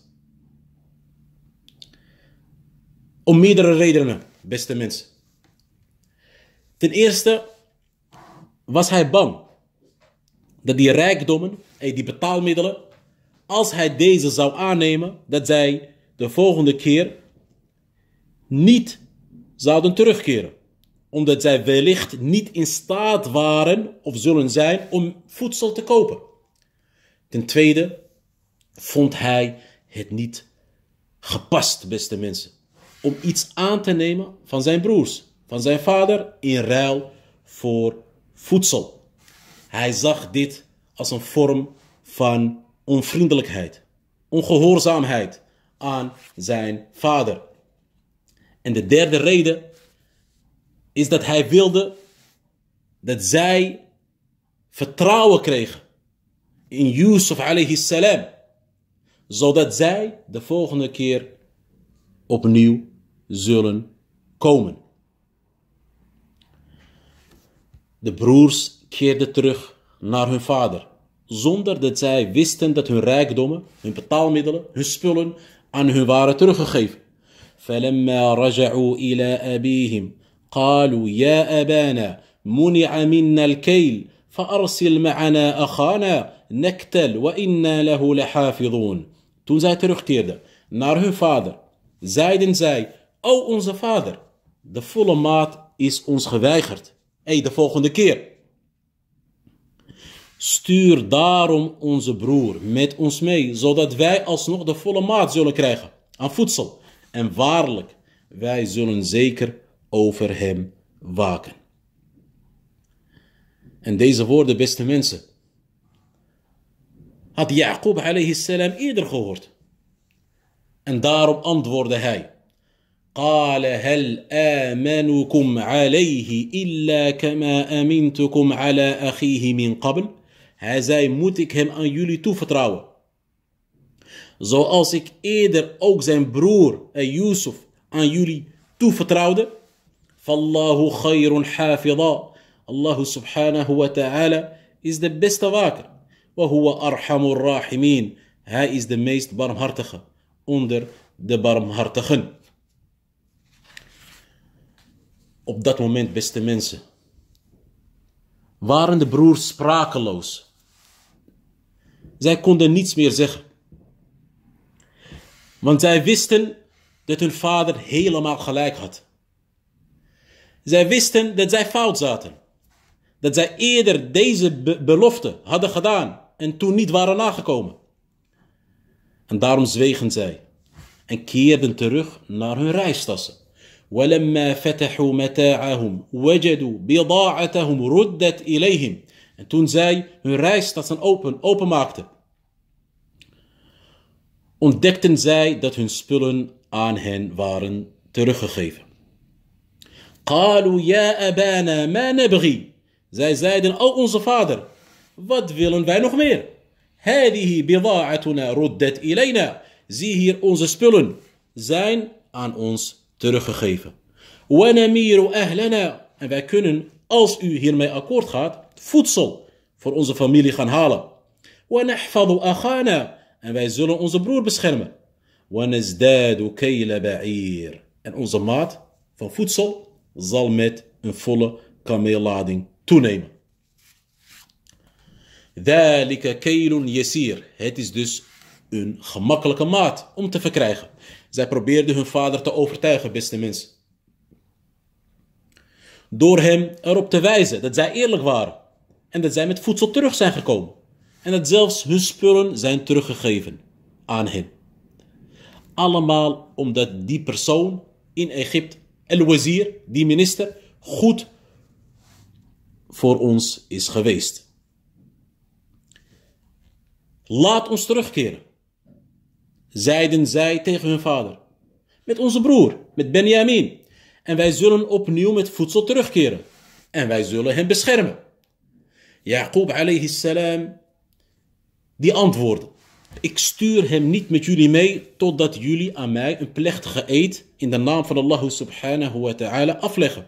Om meerdere redenen, beste mensen. Ten eerste was hij bang dat die rijkdommen, die betaalmiddelen, als hij deze zou aannemen, dat zij de volgende keer niet zouden terugkeren. Omdat zij wellicht niet in staat waren of zullen zijn om voedsel te kopen. Ten tweede vond hij het niet gepast, beste mensen, om iets aan te nemen van zijn broers, van zijn vader, in ruil voor voedsel. Hij zag dit als een vorm van onvriendelijkheid, ongehoorzaamheid aan zijn vader. En de derde reden is dat hij wilde dat zij vertrouwen kregen in Yusuf alayhi salam. Zodat zij de volgende keer opnieuw zullen komen. De broers keerden terug naar hun vader. Zonder dat zij wisten dat hun rijkdommen, hun betaalmiddelen, hun spullen عن هبارة رخخيف فلما رجعوا إلى أبيهم قالوا يا أبانا منع منا الكيل فأرسل معنا أخانا نكتل وإنا له لحافظون Toen zij تيردا naar هو فادر زايد زاي أو onze فادر The full amount is ons geweigerd. hey, de volgende keer. Stuur daarom onze broer met ons mee, zodat wij alsnog de volle maat zullen krijgen aan voedsel. En waarlijk, wij zullen zeker over hem waken. En deze woorden, beste mensen, had Jacob alayhi salam eerder gehoord. En daarom antwoordde hij. قال هل آمنكم عليه إلا كما أمنتكم على أخيه من قبل؟ hij zei, moet ik hem aan jullie toevertrouwen? Zoals ik eerder ook zijn broer, Yusuf, aan jullie toevertrouwde. Vallahu khayrun hafidha. Allah subhanahu wa ta'ala is de beste waker. Wa huwa arhamur rahimin. Hij is de meest barmhartige onder de barmhartigen. Op dat moment, beste mensen, waren de broers sprakeloos zij konden niets meer zeggen. Want zij wisten dat hun vader helemaal gelijk had. Zij wisten dat zij fout zaten. Dat zij eerder deze belofte hadden gedaan en toen niet waren nagekomen. En daarom zwegen zij en keerden terug naar hun reistassen. ولما فتحوا متاعهم وجدوا بضاعتهم ردت إليهم en toen zij hun reis dat zijn open, openmaakten, ontdekten zij dat hun spullen aan hen waren teruggegeven. قالوا يا abana ما نبغي Zij zeiden, Oh onze vader, wat willen wij nog meer? هذه بضاعتنا ردت ilayna. Zie hier, onze spullen zijn aan ons teruggegeven. ahlana. En wij kunnen, als u hiermee akkoord gaat, voedsel voor onze familie gaan halen. En wij zullen onze broer beschermen. En onze maat van voedsel zal met een volle kameellading toenemen. ذَلِكَ Keilun Yesir, Het is dus een gemakkelijke maat om te verkrijgen. Zij probeerden hun vader te overtuigen, beste mensen. Door hem erop te wijzen dat zij eerlijk waren en dat zij met voedsel terug zijn gekomen. En dat zelfs hun spullen zijn teruggegeven aan hen. Allemaal omdat die persoon in Egypte, el-wazir, die minister, goed voor ons is geweest. Laat ons terugkeren, zeiden zij tegen hun vader, met onze broer, met Benjamin. En wij zullen opnieuw met voedsel terugkeren. En wij zullen hem beschermen. Jacob alayhi salam, die antwoordde. Ik stuur hem niet met jullie mee totdat jullie aan mij een plechtige eed in de naam van Allah subhanahu wa ta'ala afleggen.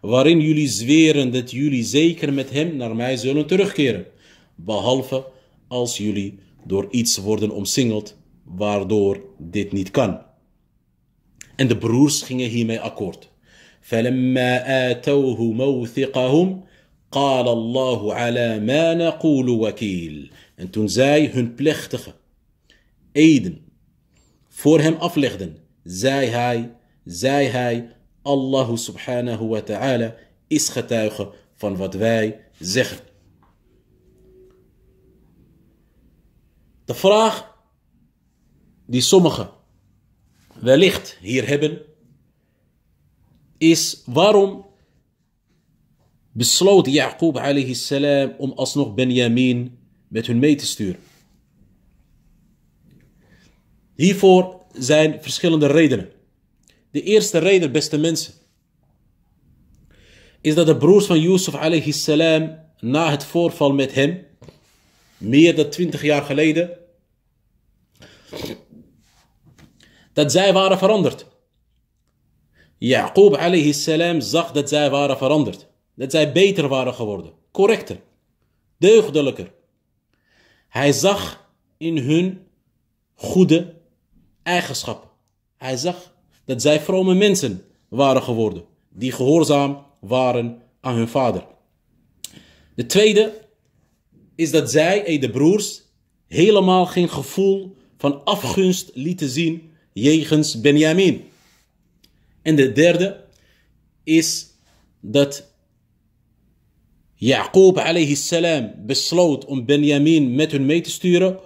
Waarin jullie zweren dat jullie zeker met hem naar mij zullen terugkeren. Behalve als jullie door iets worden omsingeld waardoor dit niet kan. En de broers gingen hiermee akkoord. فَلَمَّا آتَوْهُ مَوْثِقَهُمْ قال الله على ما نقول وكيل. En toen zij hun plechtige eden voor hem aflegden, zei hij, zei hij, Allah subhanahu wa ta'ala is getuige van wat wij zeggen. De vraag die sommigen wellicht hier hebben, is waarom besloot Jacob alayhi salam om alsnog Benjamin met hun mee te sturen. Hiervoor zijn verschillende redenen. De eerste reden, beste mensen, is dat de broers van Yusuf alayhi salam na het voorval met hem, meer dan twintig jaar geleden, dat zij waren veranderd. Jacob alayhi salam zag dat zij waren veranderd dat zij beter waren geworden, correcter, deugdelijker. Hij zag in hun goede eigenschappen. Hij zag dat zij vrome mensen waren geworden, die gehoorzaam waren aan hun vader. De tweede is dat zij, eh, de broers, helemaal geen gevoel van afgunst lieten zien jegens Benjamin. En de derde is dat Jacob alayhi salam besloot om Benjamin met hun mee te sturen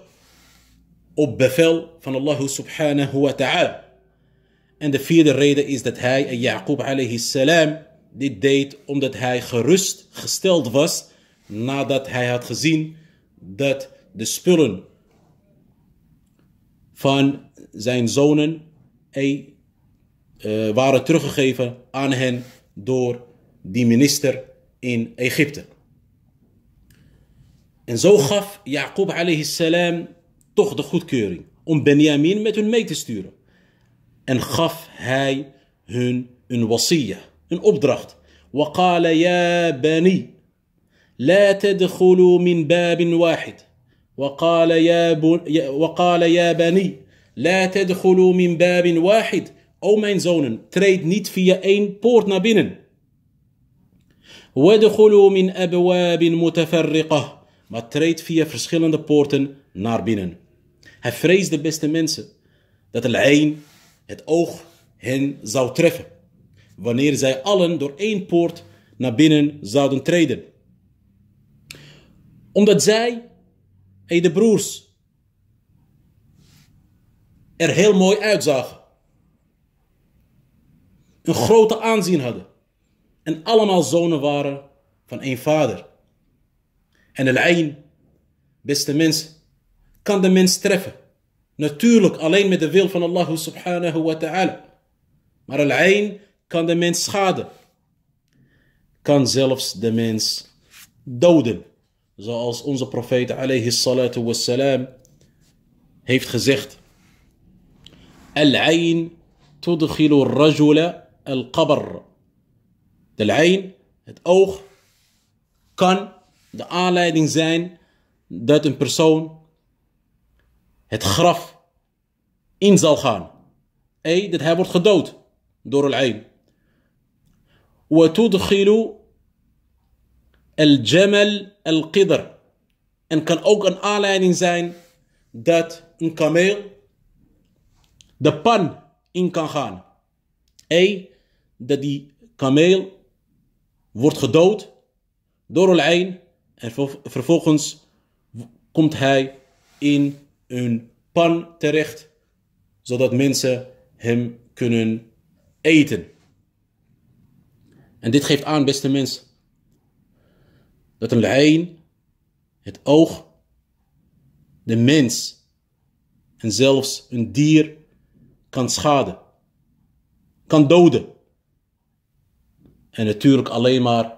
op bevel van Allah subhanahu wa ta'ala. En de vierde reden is dat hij en eh, Jacob alayhi salam dit deed omdat hij gerustgesteld was nadat hij had gezien dat de spullen van zijn zonen eh, eh, waren teruggegeven aan hen door die minister in Egypte. En zo gaf Jacob alayhi toch de goedkeuring om Benjamin met hun mee te sturen. En gaf hij hun een wasiyah, een opdracht. O mijn zonen, treed niet via één poort naar binnen. وادخلوا من أبواب متفرقة, maar treed via verschillende poorten naar binnen. Hij vreesde, beste mensen, dat de lijn, het oog, hen zou treffen. Wanneer zij allen door één poort naar binnen zouden treden. Omdat zij, de broers, er heel mooi uitzagen. Een grote aanzien hadden en allemaal zonen waren van één vader. En een lijn, beste mens, kan de mens treffen. Natuurlijk alleen met de wil van Allah subhanahu wa ta'ala. Maar al een kan de mens schaden. Kan zelfs de mens doden. Zoals onze profeet alayhi salatu wassalam heeft gezegd. al de tudkhilu rajula al-qabr. De lijn, het oog, kan de aanleiding zijn dat een persoon het graf in zal gaan. Ei, dat hij wordt gedood door de lijn. Wat al El gemel el القدر en kan ook een aanleiding zijn dat een kameel de pan in kan gaan. Ei, dat die kameel wordt gedood door een en vervolgens komt hij in een pan terecht, zodat mensen hem kunnen eten. En dit geeft aan, beste mensen, dat een lijn, het oog, de mens en zelfs een dier kan schaden, kan doden. En natuurlijk alleen maar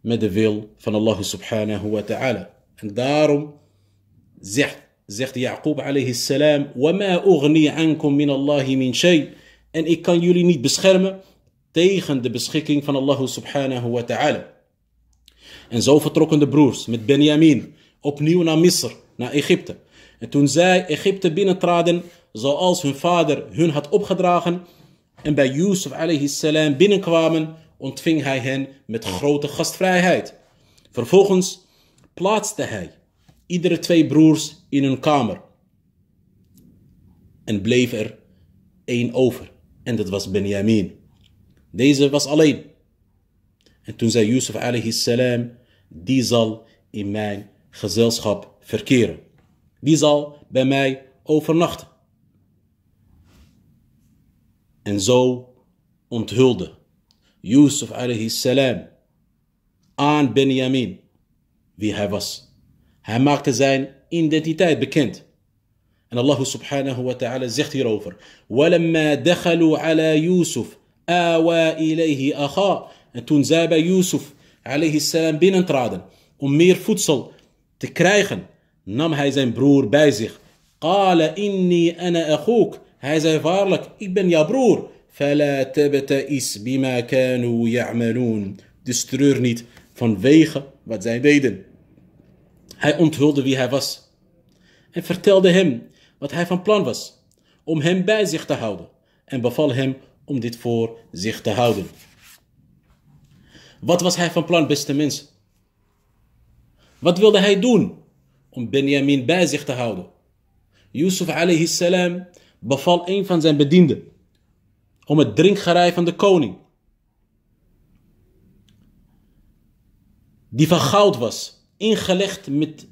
met de wil van Allah subhanahu wa ta'ala. En daarom zegt, zegt Jacob alayhi salam, وَمَا أُغْنِي مِنَ اللَّهِ مِنْ شَيْءٍ En ik kan jullie niet beschermen tegen de beschikking van Allah subhanahu wa ta'ala. En zo vertrokken de broers met Benjamin opnieuw naar Misr, naar Egypte. En toen zij Egypte binnentraden, zoals hun vader hun had opgedragen, en bij Yusuf alayhi salam binnenkwamen, ontving hij hen met grote gastvrijheid. Vervolgens plaatste hij iedere twee broers in hun kamer. En bleef er één over. En dat was Benjamin. Deze was alleen. En toen zei Yusuf alayhi salam, die zal in mijn gezelschap verkeren. Die zal bij mij overnachten. En zo onthulde Yusuf alayhi salam aan Benjamin, wie hij was. Hij maakte zijn identiteit bekend. En Allah subhanahu wa ta'ala zegt hierover: "Walamma dakhalu ala Yusuf, awa ilayhi akha." En toen zij bij Yusuf alayhi salam binnentraden om meer voedsel te krijgen, nam hij zijn broer bij zich. Qala inni ana akhuk. Hij zei waarlijk: "Ik ben jouw broer." Fala is Dus treur niet vanwege wat zij deden. Hij onthulde wie hij was. En vertelde hem wat hij van plan was. Om hem bij zich te houden. En beval hem om dit voor zich te houden. Wat was hij van plan, beste mensen? Wat wilde hij doen om Benjamin bij zich te houden? Yusuf alayhi salam beval een van zijn bedienden om het drinkgerei van de koning. Die van goud was, ingelegd met,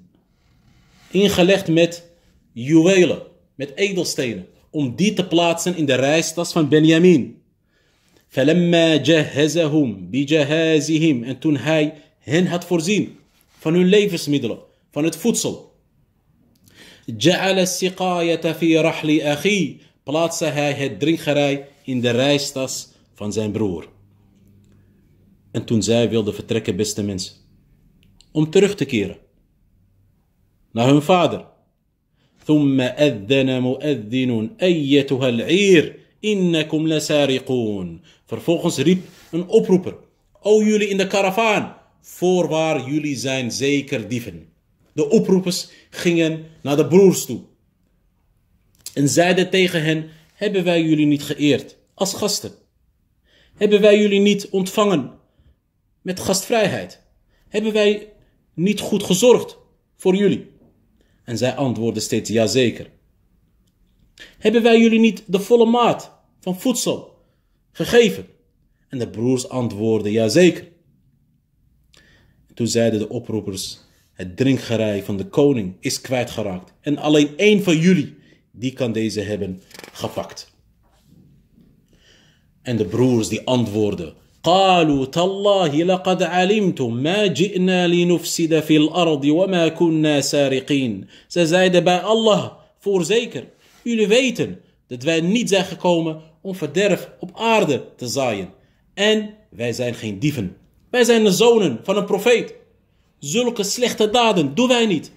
ingelegd met juwelen, met edelstenen, om die te plaatsen in de reistas van Benjamin. En toen hij hen had voorzien van hun levensmiddelen, van het voedsel. جعل السقاية في رحل أخي plaatste hij het drinkgerei in de reistas van zijn broer. En toen zij wilden vertrekken, beste mensen, om terug te keren naar hun vader. ثم أذن مؤذن أيتها العير إنكم لسارقون Vervolgens riep een oproeper. O jullie in de karavaan, voorwaar jullie zijn zeker dieven. De oproepers gingen naar de broers toe en zeiden tegen hen, hebben wij jullie niet geëerd als gasten? Hebben wij jullie niet ontvangen met gastvrijheid? Hebben wij niet goed gezorgd voor jullie? En zij antwoordden steeds jazeker. Hebben wij jullie niet de volle maat van voedsel gegeven? En de broers antwoordden jazeker. Toen zeiden de oproepers, het drinkgerei van de koning is kwijtgeraakt en alleen één van jullie die kan deze hebben gepakt. En de broers die antwoorden. قالوا تالله لقد علمتم ما جئنا لنفسد في وما كنا سارقين. Ze zeiden bij Allah, voorzeker, jullie weten dat wij niet zijn gekomen om verderf op aarde te zaaien. En wij zijn geen dieven. Wij zijn de zonen van een profeet. Zulke slechte daden doen wij niet.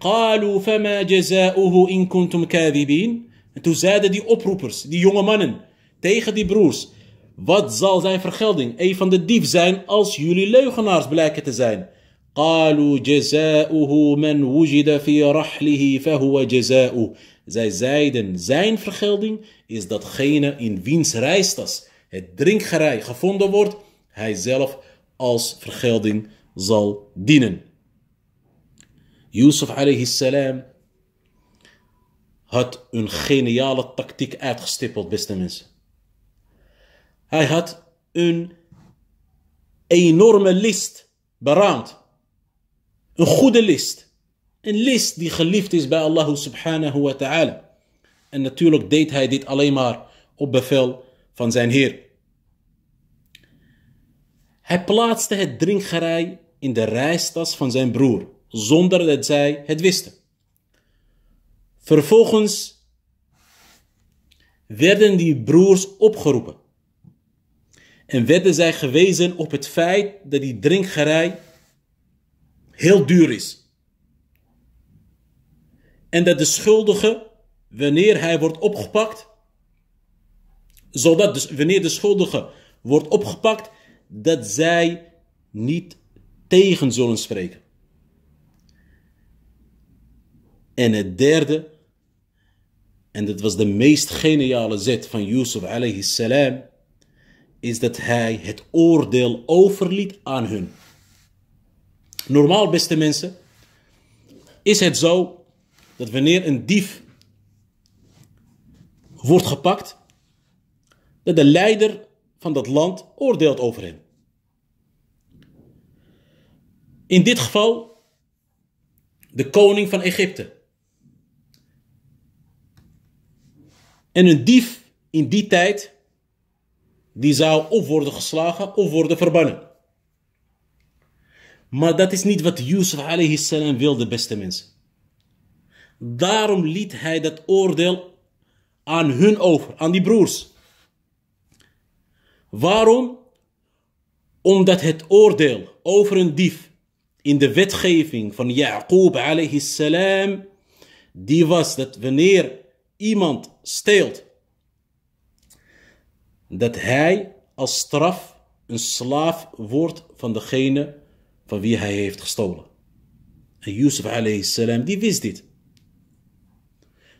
قالوا فما جزاؤه in kuntum كاذبين En toen zeiden die oproepers, die jonge mannen, tegen die broers. Wat zal zijn vergelding, een van de dief zijn, als jullie leugenaars blijken te zijn? قالوا جزاؤه من وجد في رحله فهو جزاؤه Zij zeiden, zijn vergelding is datgene in wiens rijstas het drinkgerei gevonden wordt, hij zelf als vergelding zal dienen. Yusuf alayhi salam had een geniale tactiek uitgestippeld, beste mensen. Hij had een enorme list beraamd. Een goede list. Een list die geliefd is bij Allah subhanahu wa ta'ala. En natuurlijk deed hij dit alleen maar op bevel van zijn Heer. Hij plaatste het drinkgerei in de reistas van zijn broer zonder dat zij het wisten. Vervolgens werden die broers opgeroepen en werden zij gewezen op het feit dat die drinkgerij heel duur is. En dat de schuldige, wanneer hij wordt opgepakt, zodat wanneer de schuldige wordt opgepakt, dat zij niet tegen zullen spreken. En het derde, en dat was de meest geniale zet van Yusuf alayhi salam, is dat hij het oordeel overliet aan hun. Normaal, beste mensen, is het zo dat wanneer een dief wordt gepakt, dat de leider van dat land oordeelt over hem. In dit geval de koning van Egypte. En een dief in die tijd, die zou of worden geslagen of worden verbannen. Maar dat is niet wat Yusuf alayhi salam wilde, beste mensen. Daarom liet hij dat oordeel aan hun over, aan die broers. Waarom? Omdat het oordeel over een dief in de wetgeving van Jacob alayhi salam, die was dat wanneer iemand steelt, dat hij als straf een slaaf wordt van degene van wie hij heeft gestolen. En Yusuf salam, die wist dit.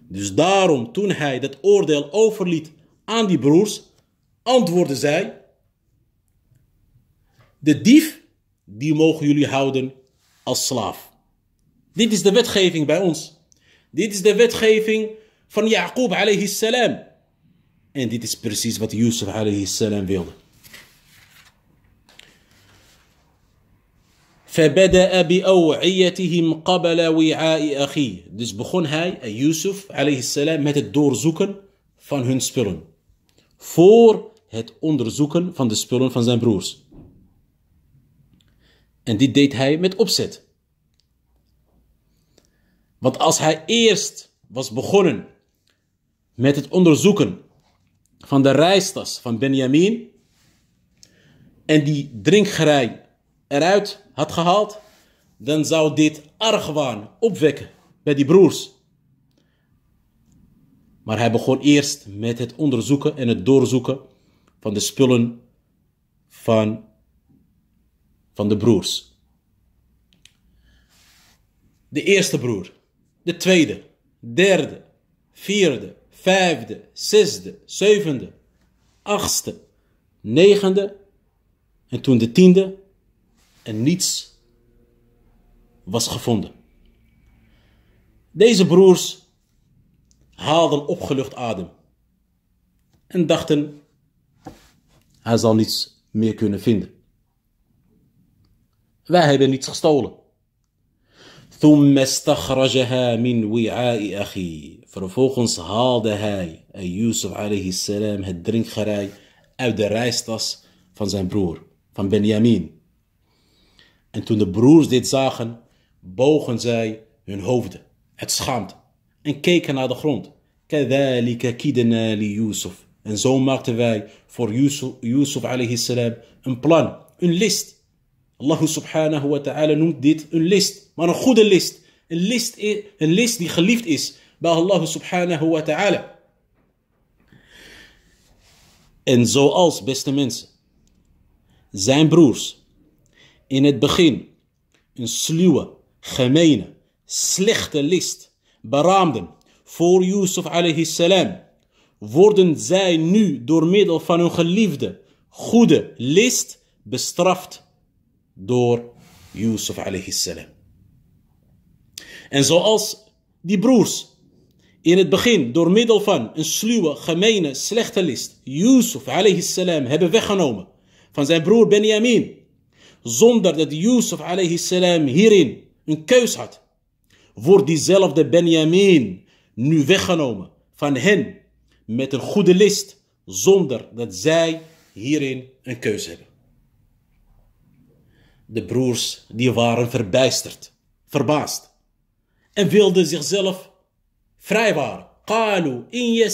Dus daarom, toen hij dat oordeel overliet aan die broers, antwoordde zij, de dief, die mogen jullie houden als slaaf. Dit is de wetgeving bij ons. Dit is de wetgeving van Jacob alayhi salam. En dit is precies wat Yusuf alayhi salam wilde. فبدأ بأوعيتهم قبل Dus begon hij, Yusuf alayhi salam, met het doorzoeken van hun spullen. Voor het onderzoeken van de spullen van zijn broers. En dit deed hij met opzet. Want als hij eerst was begonnen met het onderzoeken van de reistas van Benjamin en die drinkgerij eruit had gehaald, dan zou dit argwaan opwekken bij die broers. Maar hij begon eerst met het onderzoeken en het doorzoeken van de spullen van, van de broers. De eerste broer, de tweede, derde, vierde, vijfde, zesde, zevende, achtste, negende en toen de tiende en niets was gevonden. Deze broers haalden opgelucht adem en dachten, hij zal niets meer kunnen vinden. Wij hebben niets gestolen. ثم استخرجها من وعاء أخيه Vervolgens haalde hij, eh, Yusuf alayhi salam, het drinkgerei uit de reistas van zijn broer, van Benjamin. En toen de broers dit zagen, bogen zij hun hoofden, het schaamt, en keken naar de grond. En zo maakten wij voor Yusuf, alayhi salam een plan, een list. Allah subhanahu wa ta'ala noemt dit een list, maar een goede list. Een list, een list die geliefd is bij Allah subhanahu wa ta'ala. En zoals, beste mensen, zijn broers in het begin een sluwe, gemeene, slechte list beraamden voor Yusuf alayhi salam, worden zij nu door middel van hun geliefde, goede list bestraft door Yusuf alayhi salam. En zoals die broers in het begin door middel van een sluwe, gemene, slechte list Yusuf alayhi hebben weggenomen van zijn broer Benjamin. Zonder dat Yusuf alayhi hierin een keus had. Wordt diezelfde Benjamin nu weggenomen van hen met een goede list. Zonder dat zij hierin een keus hebben. De broers die waren verbijsterd, verbaasd. En wilden zichzelf vrijwaren. Qalu in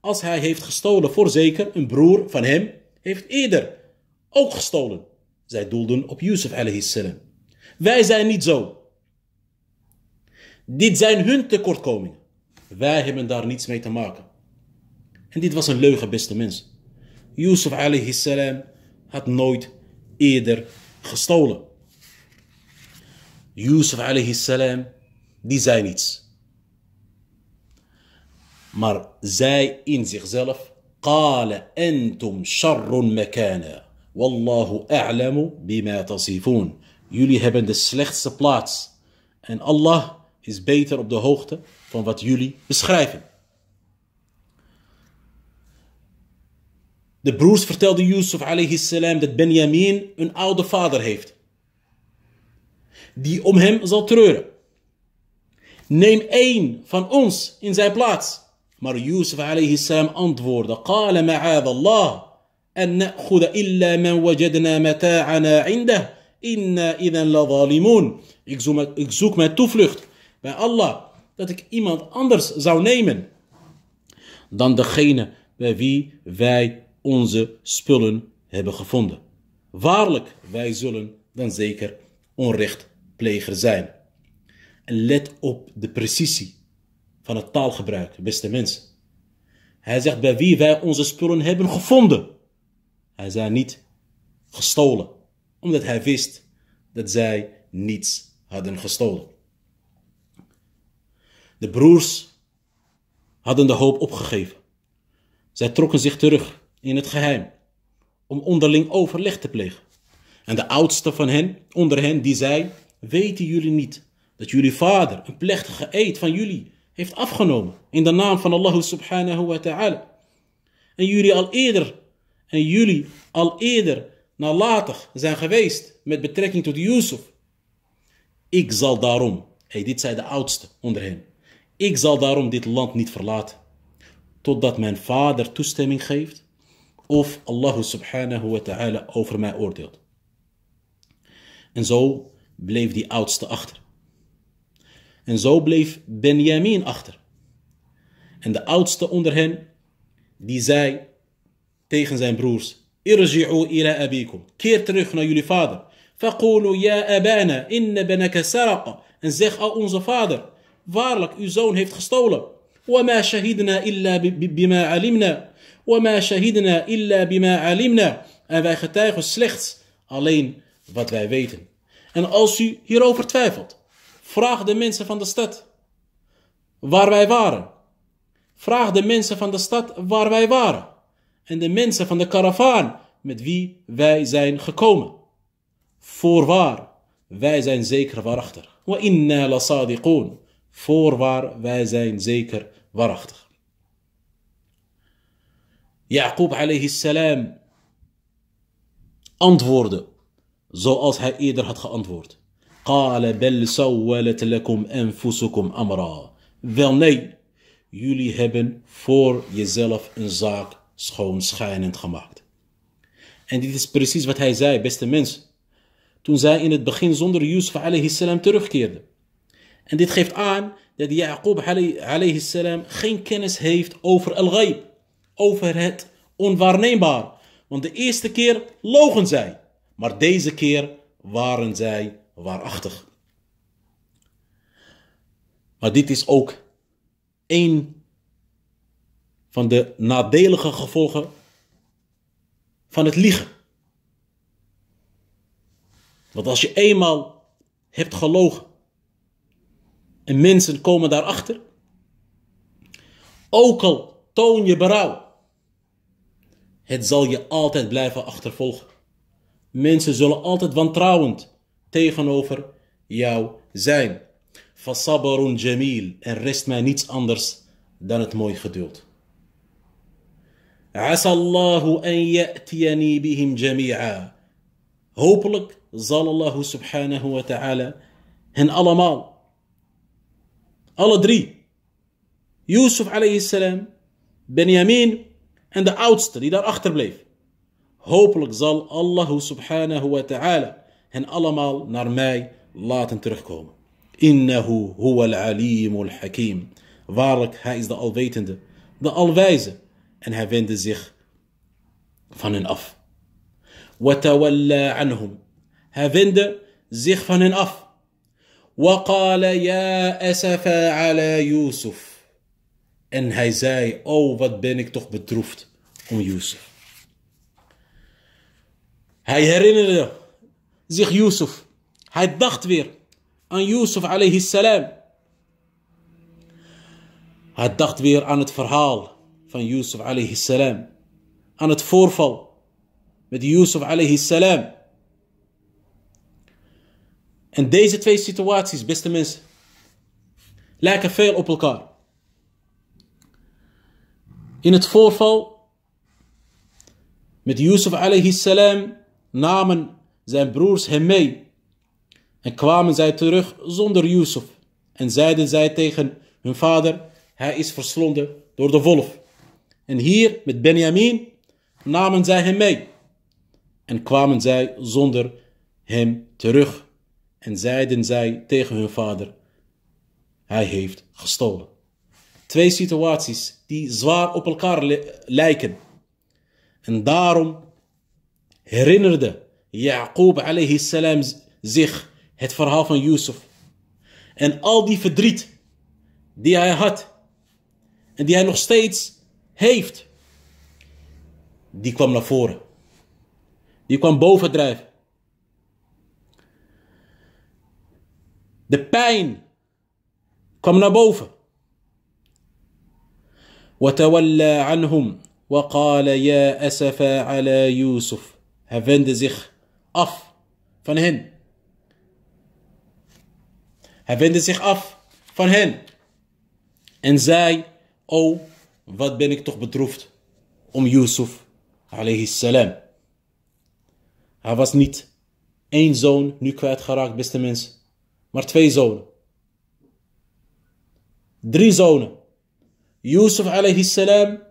Als hij heeft gestolen, voorzeker een broer van hem heeft eerder ook gestolen. Zij doelden op Yusuf salam. Wij zijn niet zo. Dit zijn hun tekortkomingen. Wij hebben daar niets mee te maken. En dit was een leugen, beste mens. Yusuf a.s. had nooit eerder gestolen. Yusuf alayhi salam, die zei niets. Maar zij in zichzelf, قال أنتم شر مكانا والله بما تصفون Jullie hebben de slechtste plaats en Allah is beter op de hoogte van wat jullie beschrijven. De broers vertelden Yusuf alayhi salam dat Benjamin een oude vader heeft die om hem zal treuren. Neem één van ons in zijn plaats. Maar Yusuf alayhi salam antwoordde: Qala ma'ad Allah. ik zoek mijn toevlucht bij Allah dat ik iemand anders zou nemen dan degene bij wie wij onze spullen hebben gevonden. Waarlijk, wij zullen dan zeker onrecht pleger zijn. En let op de precisie van het taalgebruik, beste mensen. Hij zegt bij wie wij onze spullen hebben gevonden. Hij zei niet gestolen, omdat hij wist dat zij niets hadden gestolen. De broers hadden de hoop opgegeven. Zij trokken zich terug in het geheim om onderling overleg te plegen. En de oudste van hen, onder hen, die zei: Weten jullie niet dat jullie vader een plechtige eed van jullie heeft afgenomen in de naam van Allah subhanahu wa ta'ala? En jullie al eerder, en jullie al eerder nalatig zijn geweest met betrekking tot Yusuf. Ik zal daarom, hey, dit zei de oudste onder hen, ik zal daarom dit land niet verlaten, totdat mijn vader toestemming geeft of Allah subhanahu wa ta'ala over mij oordeelt. En zo bleef die oudste achter. En zo bleef Benjamin achter. En de oudste onder hen, die zei tegen zijn broers, Irji'u ila abikum, keer terug naar jullie vader. Faqulu ya abana, inna banaka saraqa. En zeg, al onze vader, waarlijk, uw zoon heeft gestolen. Wama shahidna illa bima alimna, wama en wij getuigen slechts alleen wat wij weten en als u hierover twijfelt, vraag de mensen van de stad waar wij waren. Vraag de mensen van de stad waar wij waren. En de mensen van de karavaan met wie wij zijn gekomen. Voorwaar, wij zijn zeker waarachtig. Wa inna la Voorwaar, wij zijn zeker waarachtig. Jacob alayhi salam antwoordde zoals hij eerder had geantwoord. Qala bel sawwalat lakum anfusukum amra. Wel nee, jullie hebben voor jezelf een zaak schoonschijnend gemaakt. En dit is precies wat hij zei, beste mens. Toen zij in het begin zonder Yusuf alayhi salam terugkeerde. En dit geeft aan dat Jacob alayhi salam geen kennis heeft over al ghayb Over het onwaarneembaar. Want de eerste keer logen zij. Maar deze keer waren zij waarachtig. Maar dit is ook een van de nadelige gevolgen van het liegen. Want als je eenmaal hebt gelogen en mensen komen daarachter, ook al toon je berouw, het zal je altijd blijven achtervolgen. Mensen zullen altijd wantrouwend tegenover jou zijn. Fasabarun jamil. Er rest mij niets anders dan het mooi geduld. Asallahu an ya'tiyani bihim jami'a. Hopelijk zal Allah subhanahu wa ta'ala hen allemaal, alle drie, Yusuf alayhi salam, Benjamin en de oudste die daar achter bleef, Hopelijk zal Allah subhanahu wa ta'ala hen allemaal naar mij laten terugkomen. Innahu huwa al hakim. Waarlijk, hij is de alwetende, de alwijze. En hij wende zich van hen af. Watawalla anhum. Hij wende zich van hen af. وقال ya asafa ala Yusuf, En hij zei, oh wat ben ik toch bedroefd om Yusuf. Hij herinnerde zich Yusuf. Hij dacht weer aan Yusuf alayhi salam. Hij dacht weer aan het verhaal van Yusuf alayhi salam. Aan het voorval met Yusuf alayhi salam. En deze twee situaties, beste mensen, lijken veel op elkaar. In het voorval met Yusuf alayhi salam namen zijn broers hem mee. En kwamen zij terug zonder Jozef En zeiden zij tegen hun vader, hij is verslonden door de wolf. En hier met Benjamin namen zij hem mee. En kwamen zij zonder hem terug. En zeiden zij tegen hun vader, hij heeft gestolen. Twee situaties die zwaar op elkaar lijken. En daarom herinnerde Jacob alayhi salam zich het verhaal van Yusuf. En al die verdriet die hij had en die hij nog steeds heeft, die kwam naar voren. Die kwam bovendrijven. De pijn kwam naar boven. وتولى عنهم وقال ya asafa على Yusuf. Hij wendde zich af van hen. Hij wendde zich af van hen. En zei, oh, wat ben ik toch bedroefd om Yusuf, alayhi salam. Hij was niet één zoon nu kwijtgeraakt, beste mensen. Maar twee zonen. Drie zonen. Yusuf alayhi salam,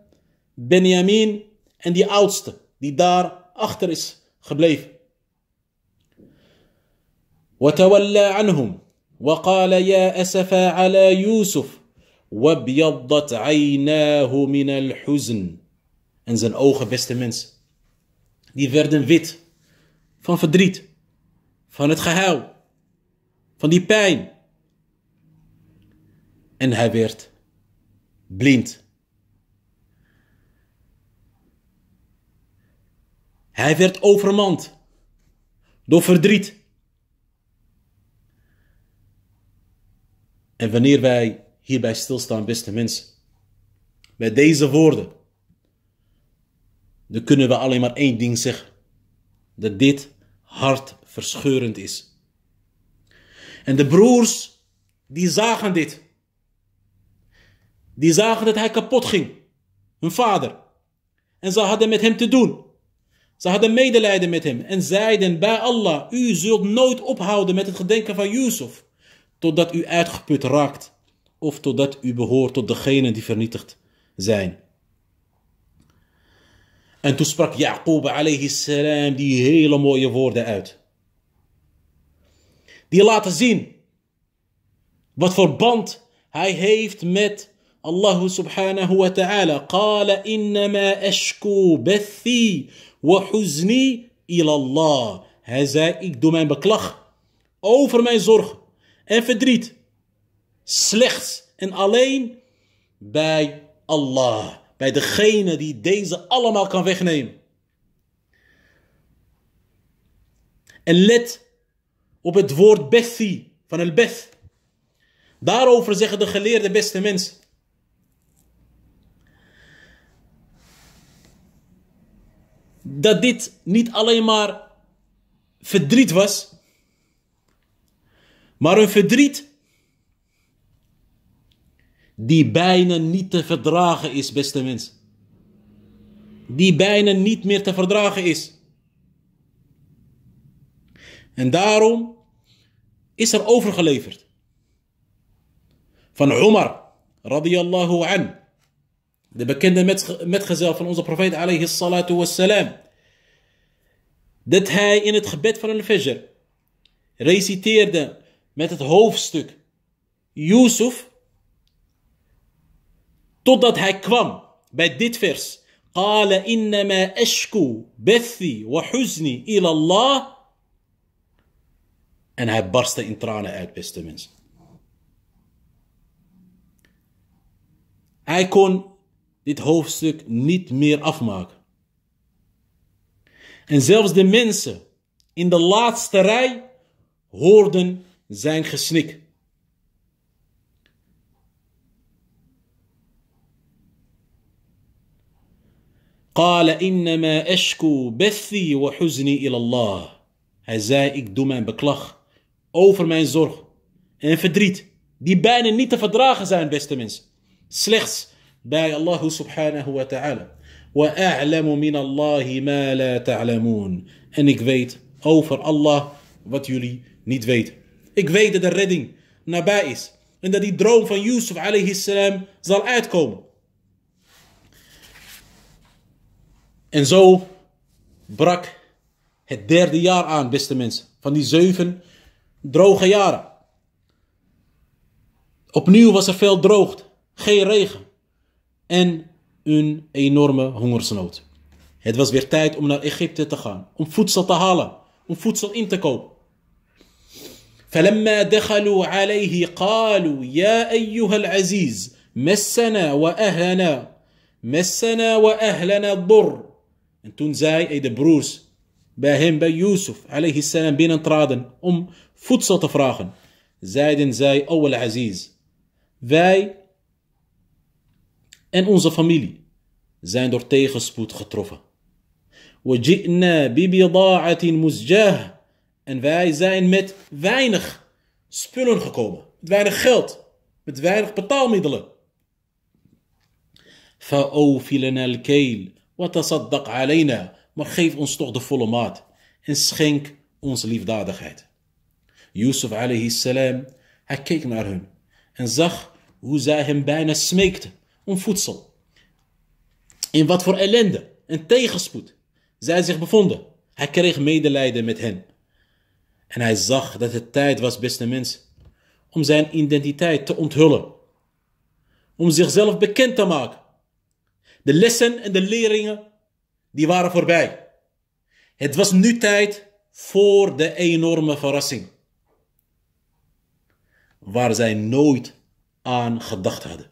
Benjamin en die oudste, die daar أخترس خبليف وتولى عنهم وقال يا أسفا على يوسف وابيضت عيناه من الحزن En zijn ogen, beste mens, die werden wit van verdriet, van het gehuil, van die pijn. En hij werd blind. Hij werd overmand door verdriet. En wanneer wij hierbij stilstaan, beste mensen, met deze woorden, dan kunnen we alleen maar één ding zeggen: dat dit hartverscheurend is. En de broers, die zagen dit. Die zagen dat hij kapot ging, hun vader. En ze hadden met hem te doen. Ze hadden medelijden met hem en zeiden bij Allah, u zult nooit ophouden met het gedenken van Yusuf, totdat u uitgeput raakt of totdat u behoort tot degenen die vernietigd zijn. En toen sprak Jacob alayhi salam die hele mooie woorden uit. Die laten zien wat verband hij heeft met subhanahu wa wa قال إنما أشكو بثي وحزني إلى الله ik doe mijn beklag over mijn zorg en verdriet slechts en alleen bij Allah bij degene die deze allemaal kan wegnemen en let op het woord Bethi van het Beth daarover zeggen de geleerde beste mensen dat dit niet alleen maar verdriet was, maar een verdriet die bijna niet te verdragen is, beste mens. Die bijna niet meer te verdragen is. En daarom is er overgeleverd van Omar radiyallahu anhu. De bekende metgezel van onze profeet alayhi salatu wassalam. Dat hij in het gebed van een fajr reciteerde met het hoofdstuk Yusuf. Totdat hij kwam bij dit vers. قال ashku Bethi بثي وحزني ila الله En hij barstte in tranen uit, beste mensen. Hij kon dit hoofdstuk niet meer afmaken. En zelfs de mensen in de laatste rij hoorden zijn gesnik. قال بثي وحزني الله. Hij zei: Ik doe mijn beklag over mijn zorg en verdriet, die bijna niet te verdragen zijn, beste mensen. Slechts bij Allah subhanahu wa ta'ala. ma la En ik weet over Allah wat jullie niet weten. Ik weet dat de redding nabij is. En dat die droom van Yusuf alayhi salam zal uitkomen. En zo brak het derde jaar aan, beste mensen. Van die zeven droge jaren. Opnieuw was er veel droogte, geen regen en een enorme hongersnood. Het was weer tijd om naar Egypte te gaan, om voedsel te halen, om voedsel in te kopen. En toen zij, de broers, bij hem, bij Yusuf, alayhi salam, traden, om voedsel te vragen, zeiden zij, O wij en onze familie zijn door tegenspoed getroffen. En wij zijn met weinig spullen gekomen, met weinig geld, met weinig betaalmiddelen. Maar geef ons toch de volle maat en schenk ons liefdadigheid. Yusuf alayhi salam, hij keek naar hun en zag hoe zij hem bijna smeekten om voedsel. In wat voor ellende en tegenspoed zij zich bevonden. Hij kreeg medelijden met hen. En hij zag dat het tijd was, beste mens, om zijn identiteit te onthullen. Om zichzelf bekend te maken. De lessen en de leringen, die waren voorbij. Het was nu tijd voor de enorme verrassing. Waar zij nooit aan gedacht hadden.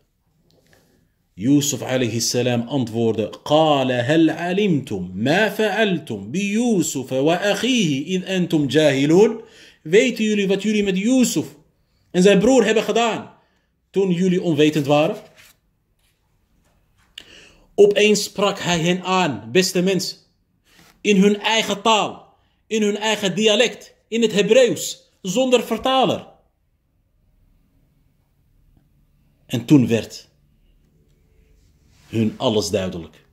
Yusuf alayhi salam antwoordde: Qala hal alimtum ma fa'altum bi Yusuf wa akhihi antum jahilun? Weten jullie wat jullie met Yusuf en zijn broer hebben gedaan toen jullie onwetend waren? Opeens sprak hij hen aan, beste mensen, in hun eigen taal, in hun eigen dialect, in het Hebreeuws, zonder vertaler. En toen werd hun alles duidelijk.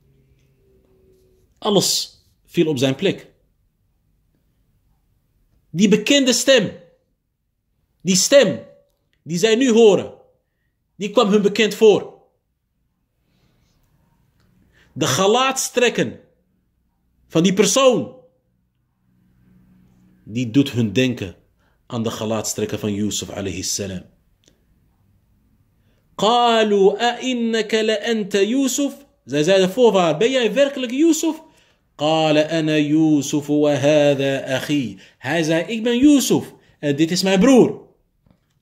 Alles viel op zijn plek. Die bekende stem, die stem die zij nu horen, die kwam hun bekend voor. De gelaatstrekken van die persoon, die doet hun denken aan de gelaatstrekken van Yusuf alayhi salam. قالوا أئنك لأنت يوسف ده ده فوفار بيا فيركلك يوسف قال أنا يوسف وهذا أخي هذا إجمن يوسف ديت تسمع برور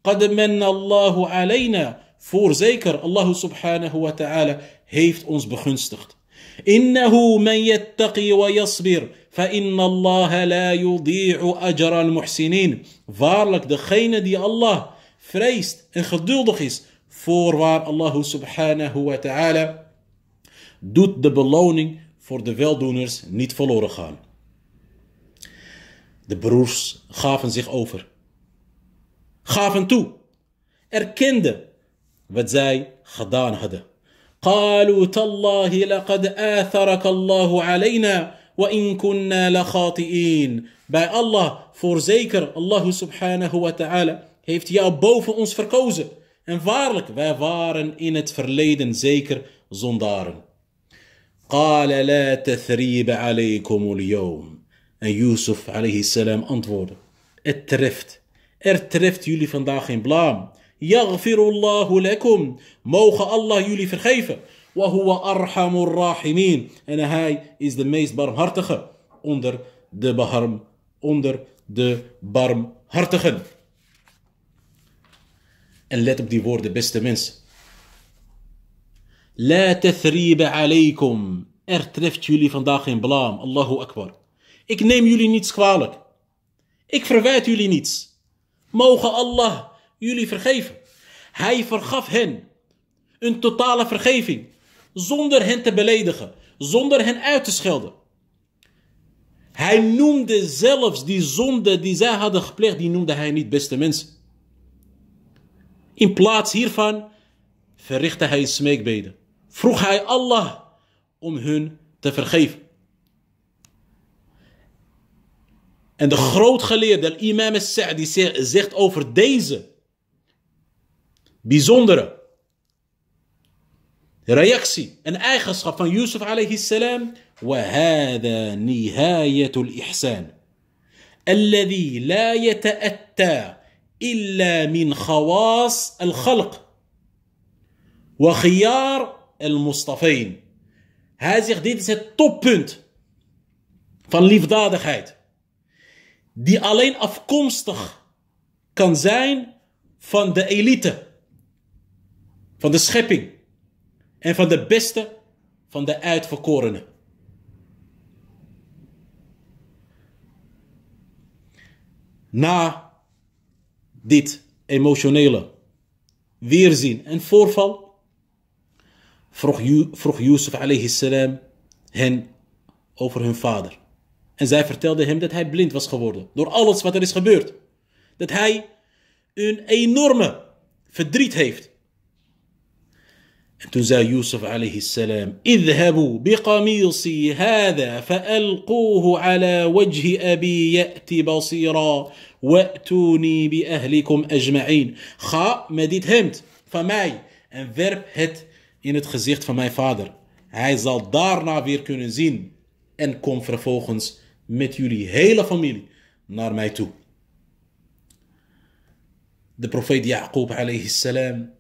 قد من الله علينا فور زيكر الله سبحانه وتعالى هيفت أنس بخنستخت إنه من يتقي ويصبر فإن الله لا يضيع أجر المحسنين فارلك degene دي الله فريست en geduldig Voorwaar Allah subhanahu wa ta'ala doet de beloning voor de weldoeners niet verloren gaan. De broers gaven zich over. Gaven toe. Erkenden wat zij gedaan hadden. قالوا تالله لقد آثرك الله علينا وإن كنا لخاطئين Bij Allah, voorzeker, Allah subhanahu wa ta'ala heeft jou boven ons verkozen. En waarlijk, wij waren in het verleden zeker zondaren. قال لا alaykum al-yawm. En Yusuf alayhi salam antwoordde. Het treft. Er treft jullie vandaag geen blaam. Yaghfirullahu lakum. Mogen Allah jullie vergeven. Wa huwa arhamur rahimin. En hij is de meest barmhartige onder de, barm, onder de barmhartigen. En let op die woorden, beste mensen. La tathriba alaykum. Er treft jullie vandaag geen blaam. Allahu Akbar. Ik neem jullie niets kwalijk. Ik verwijt jullie niets. Mogen Allah jullie vergeven. Hij vergaf hen een totale vergeving. Zonder hen te beledigen. Zonder hen uit te schelden. Hij noemde zelfs die zonde die zij hadden gepleegd, die noemde hij niet beste mensen. In plaats hiervan verrichtte hij smeekbeden. Vroeg hij Allah om hun te vergeven. En de grootgeleerde imam al-Sa'di zegt over deze bijzondere reactie en eigenschap van Yusuf alayhi salam. وهذا نهاية ihsan الذي لا يتأتى إلا من خواص الخلق وخيار المصطفين Hij zegt dit is het toppunt van liefdadigheid. Die alleen afkomstig kan zijn van de elite. Van de schepping. En van de beste van de uitverkorenen. Na dit emotionele weerzien en voorval, vroeg, vroeg Yusuf alayhi salam hen over hun vader. En zij vertelde hem dat hij blind was geworden door alles wat er is gebeurd. Dat hij een enorme verdriet heeft انتزا يوسف عليه السلام اذهبوا بقميصي هذا فألقوه على وجه أبي يأتي بصيرا واتوني بأهلكم أجمعين خا مديت همت فماي ان فيرب هت ان اتخزيخت فماي فادر هاي زال دارنا فير كونن زين ان كوم فرفوخنس مت يولي هيلا فاميلي نار ماي تو The Prophet Yaqub عليه السلام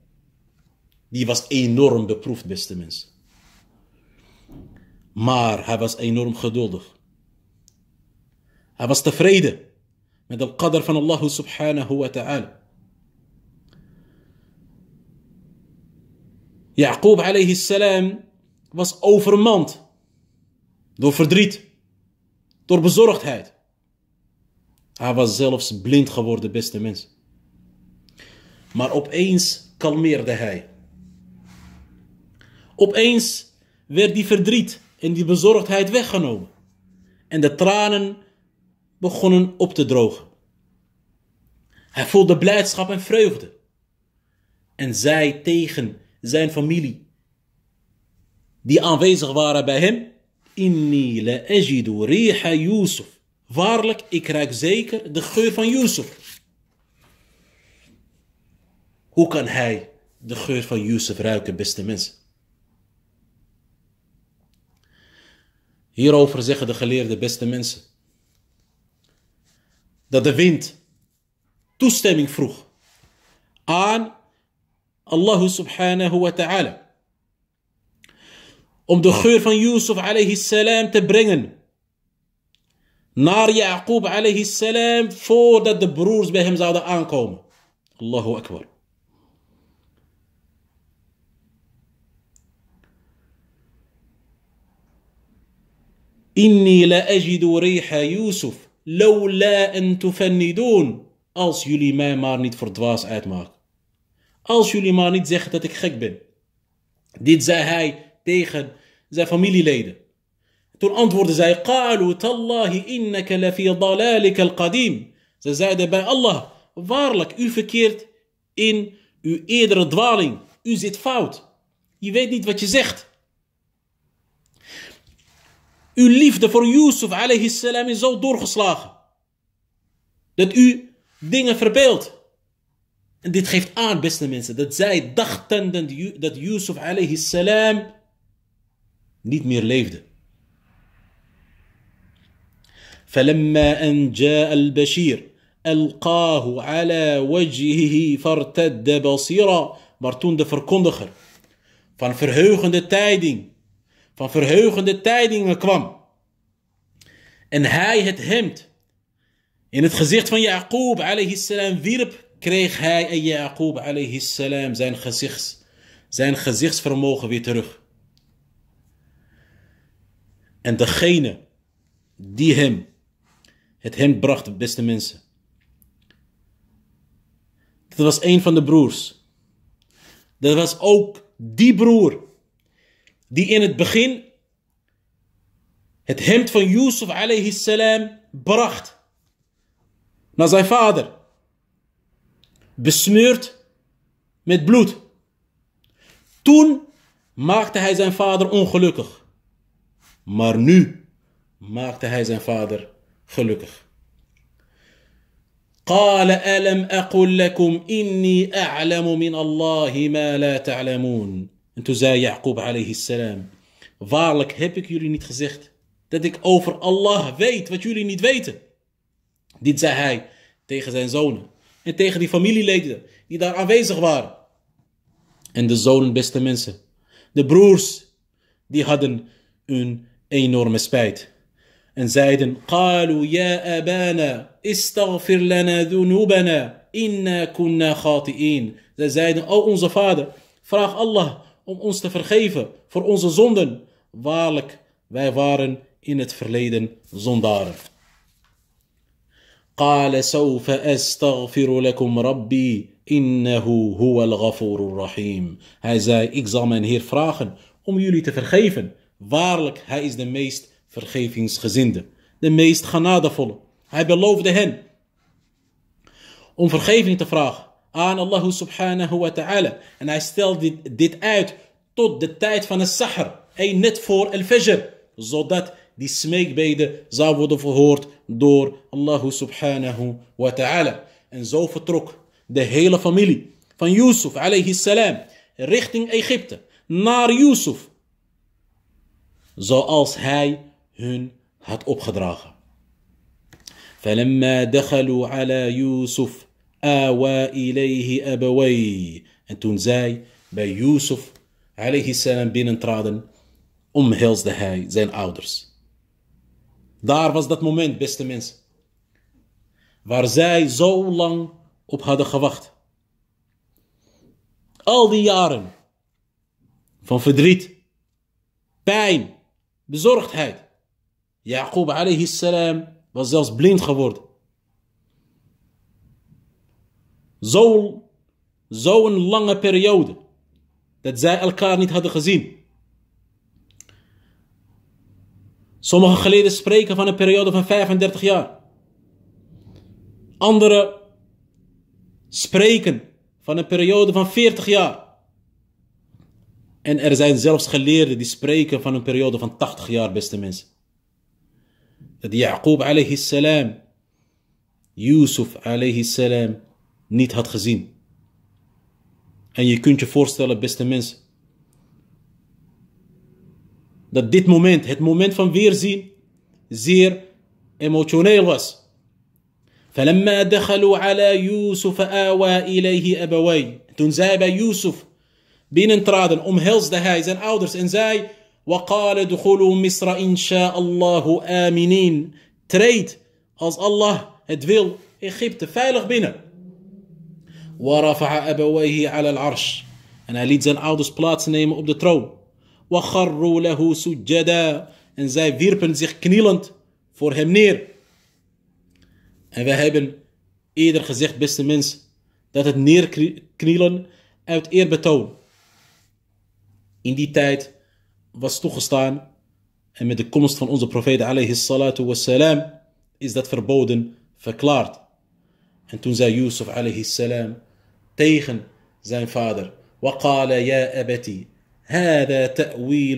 Die was enorm beproefd, beste mensen. Maar hij was enorm geduldig. Hij was tevreden met de qadr van Allah subhanahu wa ta'ala. Jacob alayhi salam was overmand door verdriet, door bezorgdheid. Hij was zelfs blind geworden, beste mensen. Maar opeens kalmeerde hij. Opeens werd die verdriet en die bezorgdheid weggenomen. En de tranen begonnen op te drogen. Hij voelde blijdschap en vreugde. En zei tegen zijn familie, die aanwezig waren bij hem, Inni la ajidu riha Yusuf. Waarlijk, ik ruik zeker de geur van Yusuf. Hoe kan hij de geur van Yusuf ruiken, beste mensen? Hierover zeggen de geleerde beste mensen. Dat de wind toestemming vroeg aan Allah subhanahu wa ta'ala. Om de geur van Yusuf alayhi salam te brengen naar Ya'qub alayhi salam voordat de broers bij hem zouden aankomen. Allahu akbar. Inni la ajidu riha Yusuf. en Als jullie mij maar niet voor dwaas uitmaken. Als jullie maar niet zeggen dat ik gek ben. Dit zei hij tegen zijn familieleden. Toen antwoordden zij: innaka Ze zeiden bij Allah: Waarlijk, u verkeert in uw eerdere dwaling. U zit fout. Je weet niet wat je zegt. Uw liefde voor Yusuf alayhi salam is zo doorgeslagen. Dat u dingen verbeeldt. En dit geeft aan, beste mensen, dat zij dachten dat Yusuf alayhi salam niet meer leefde. Maar toen de verkondiger van verheugende tijding van verheugende tijdingen kwam. En hij het hemd in het gezicht van Jacob alayhi salam wierp, kreeg hij en Jacob alayhi salam zijn, gezichts, zijn gezichtsvermogen weer terug. En degene die hem het hemd bracht, beste mensen. Dat was een van de broers. Dat was ook die broer die in het begin het hemd van Yusuf alayhi salam bracht naar zijn vader, besmeurd met bloed. Toen maakte hij zijn vader ongelukkig, maar nu maakte hij zijn vader gelukkig. قال ألم أقل لكم إني أعلم من الله ما لا تعلمون en toen zei Jacob alayhi salam, waarlijk heb ik jullie niet gezegd dat ik over Allah weet wat jullie niet weten. Dit zei hij tegen zijn zonen en tegen die familieleden die daar aanwezig waren. En de zonen, beste mensen, de broers, die hadden een enorme spijt. En zeiden, Qalu ya abana, istaghfir lana dhunubana, inna kunna Zij zeiden, o onze vader, vraag Allah om ons te vergeven voor onze zonden. Waarlijk, wij waren in het verleden zondaren. قال سوف لكم ربي هو الغفور الرحيم Hij zei, ik zal mijn Heer vragen om jullie te vergeven. Waarlijk, Hij is de meest vergevingsgezinde, de meest genadevolle. Hij beloofde hen om vergeving te vragen aan Allah subhanahu wa ta'ala. En hij stelde dit, uit tot de tijd van het Sahar. Een net voor el Fajr. Zodat die smeekbeden zou worden verhoord door Allah subhanahu wa ta'ala. En zo vertrok de hele familie van Yusuf alayhi salam richting Egypte naar Yusuf. Zoals hij hun had opgedragen. فلما دخلوا على Yusuf." awa ilayhi abaway. En toen zij bij Yusuf alayhi salam binnentraden, omhelsde hij zijn ouders. Daar was dat moment, beste mensen, waar zij zo lang op hadden gewacht. Al die jaren van verdriet, pijn, bezorgdheid. Jacob alayhi salam was zelfs blind geworden. Zo'n lange periode dat zij elkaar niet hadden gezien. Sommige geleden spreken van een periode van 35 jaar. Anderen spreken van een periode van 40 jaar. En er zijn zelfs geleerden die spreken van een periode van 80 jaar, beste mensen. Dat Jacob alayhi salam, Yusuf alayhi salam, niet had gezien. En je kunt je voorstellen, beste mensen, dat dit moment, het moment van weerzien, zeer emotioneel was. Toen zij bij Yusuf binnentraden, omhelsde hij zijn ouders en zei وقال دخلوا مصر إن شاء الله آمنين Treed, als Allah het wil, Egypte veilig binnen. العرش en hij liet zijn ouders plaatsnemen op de troon en zij wierpen zich knielend voor hem neer en we hebben eerder gezegd beste mens dat het neerknielen uit eer eerbetoon in die tijd was toegestaan en met de komst van onze profeet alayhi salatu wassalam is dat verboden verklaard. En toen zei Yusuf alayhi salam, tegen zijn vader. وقال يا هذا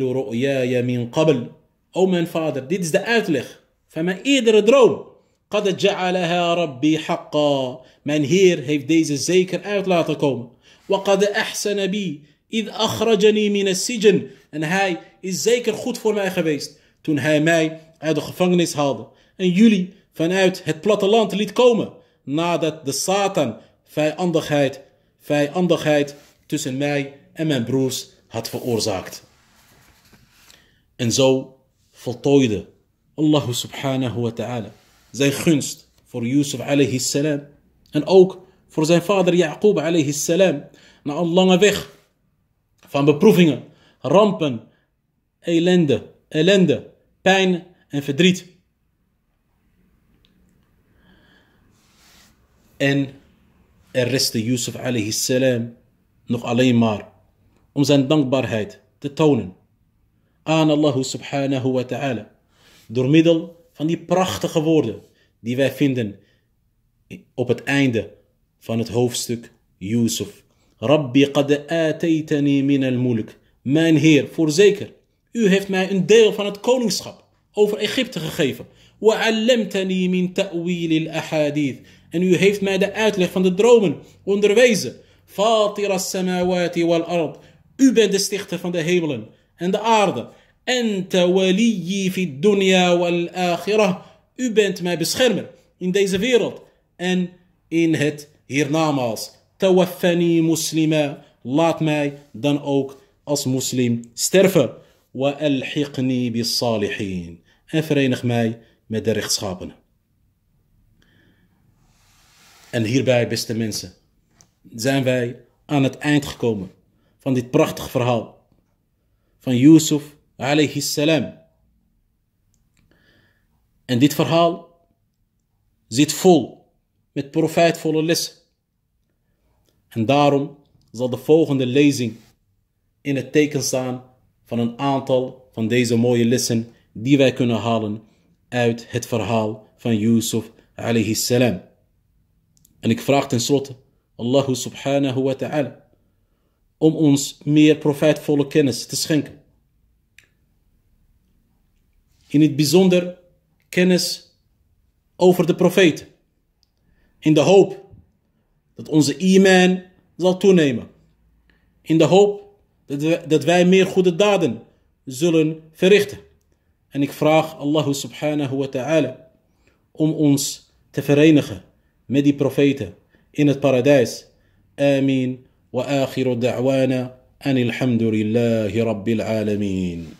رؤياي من قبل O mijn vader, dit is de uitleg van mijn eerdere droom. قد جعلها ربي حقا Mijn Heer heeft deze zeker uit laten komen. وقد بي من السجن En hij is zeker goed voor mij geweest toen hij mij uit de gevangenis haalde. En jullie vanuit het platteland liet komen nadat de Satan vijandigheid vijandigheid tussen mij en mijn broers had veroorzaakt. En zo voltooide Allah subhanahu wa ta'ala zijn gunst voor Yusuf alayhi salam en ook voor zijn vader Ya'qub alayhi salam na een lange weg van beproevingen, rampen, ellende, ellende, pijn en verdriet. En er restte Yusuf alayhi salam nog alleen maar om zijn dankbaarheid te tonen aan Allah subhanahu wa ta'ala. Door middel van die prachtige woorden die wij vinden op het einde van het hoofdstuk Yusuf. Rabbi qad ataytani min al-mulk. Mijn Heer, voorzeker, u heeft mij een deel van het koningschap over Egypte gegeven. min ta'wil al-ahadith. En u heeft mij de uitleg van de dromen onderwezen. Fatir as-samawati wal-ard. U bent de stichter van de hemelen en de aarde. Anta waliyi fi dunya wal-akhirah. U bent mijn beschermer in deze wereld en in het hiernamaals. Tawaffani muslima. Laat mij dan ook als moslim sterven. Wa alhiqni bis salihin. En verenig mij met de rechtschapenen. En hierbij, beste mensen, zijn wij aan het eind gekomen van dit prachtig verhaal van Yusuf alayhi salam. En dit verhaal zit vol met profijtvolle lessen. En daarom zal de volgende lezing in het teken staan van een aantal van deze mooie lessen die wij kunnen halen uit het verhaal van Yusuf alayhi salam. En ik vraag tenslotte Allah subhanahu wa ta'ala om ons meer profijtvolle kennis te schenken. In het bijzonder kennis over de profeet. In de hoop dat onze iman zal toenemen. In de hoop dat wij, dat wij meer goede daden zullen verrichten. En ik vraag Allah subhanahu wa ta'ala om ons te verenigen met die profeten in het paradijs. Amin. Wa akhiru da'wana. En alhamdulillahi rabbil alameen.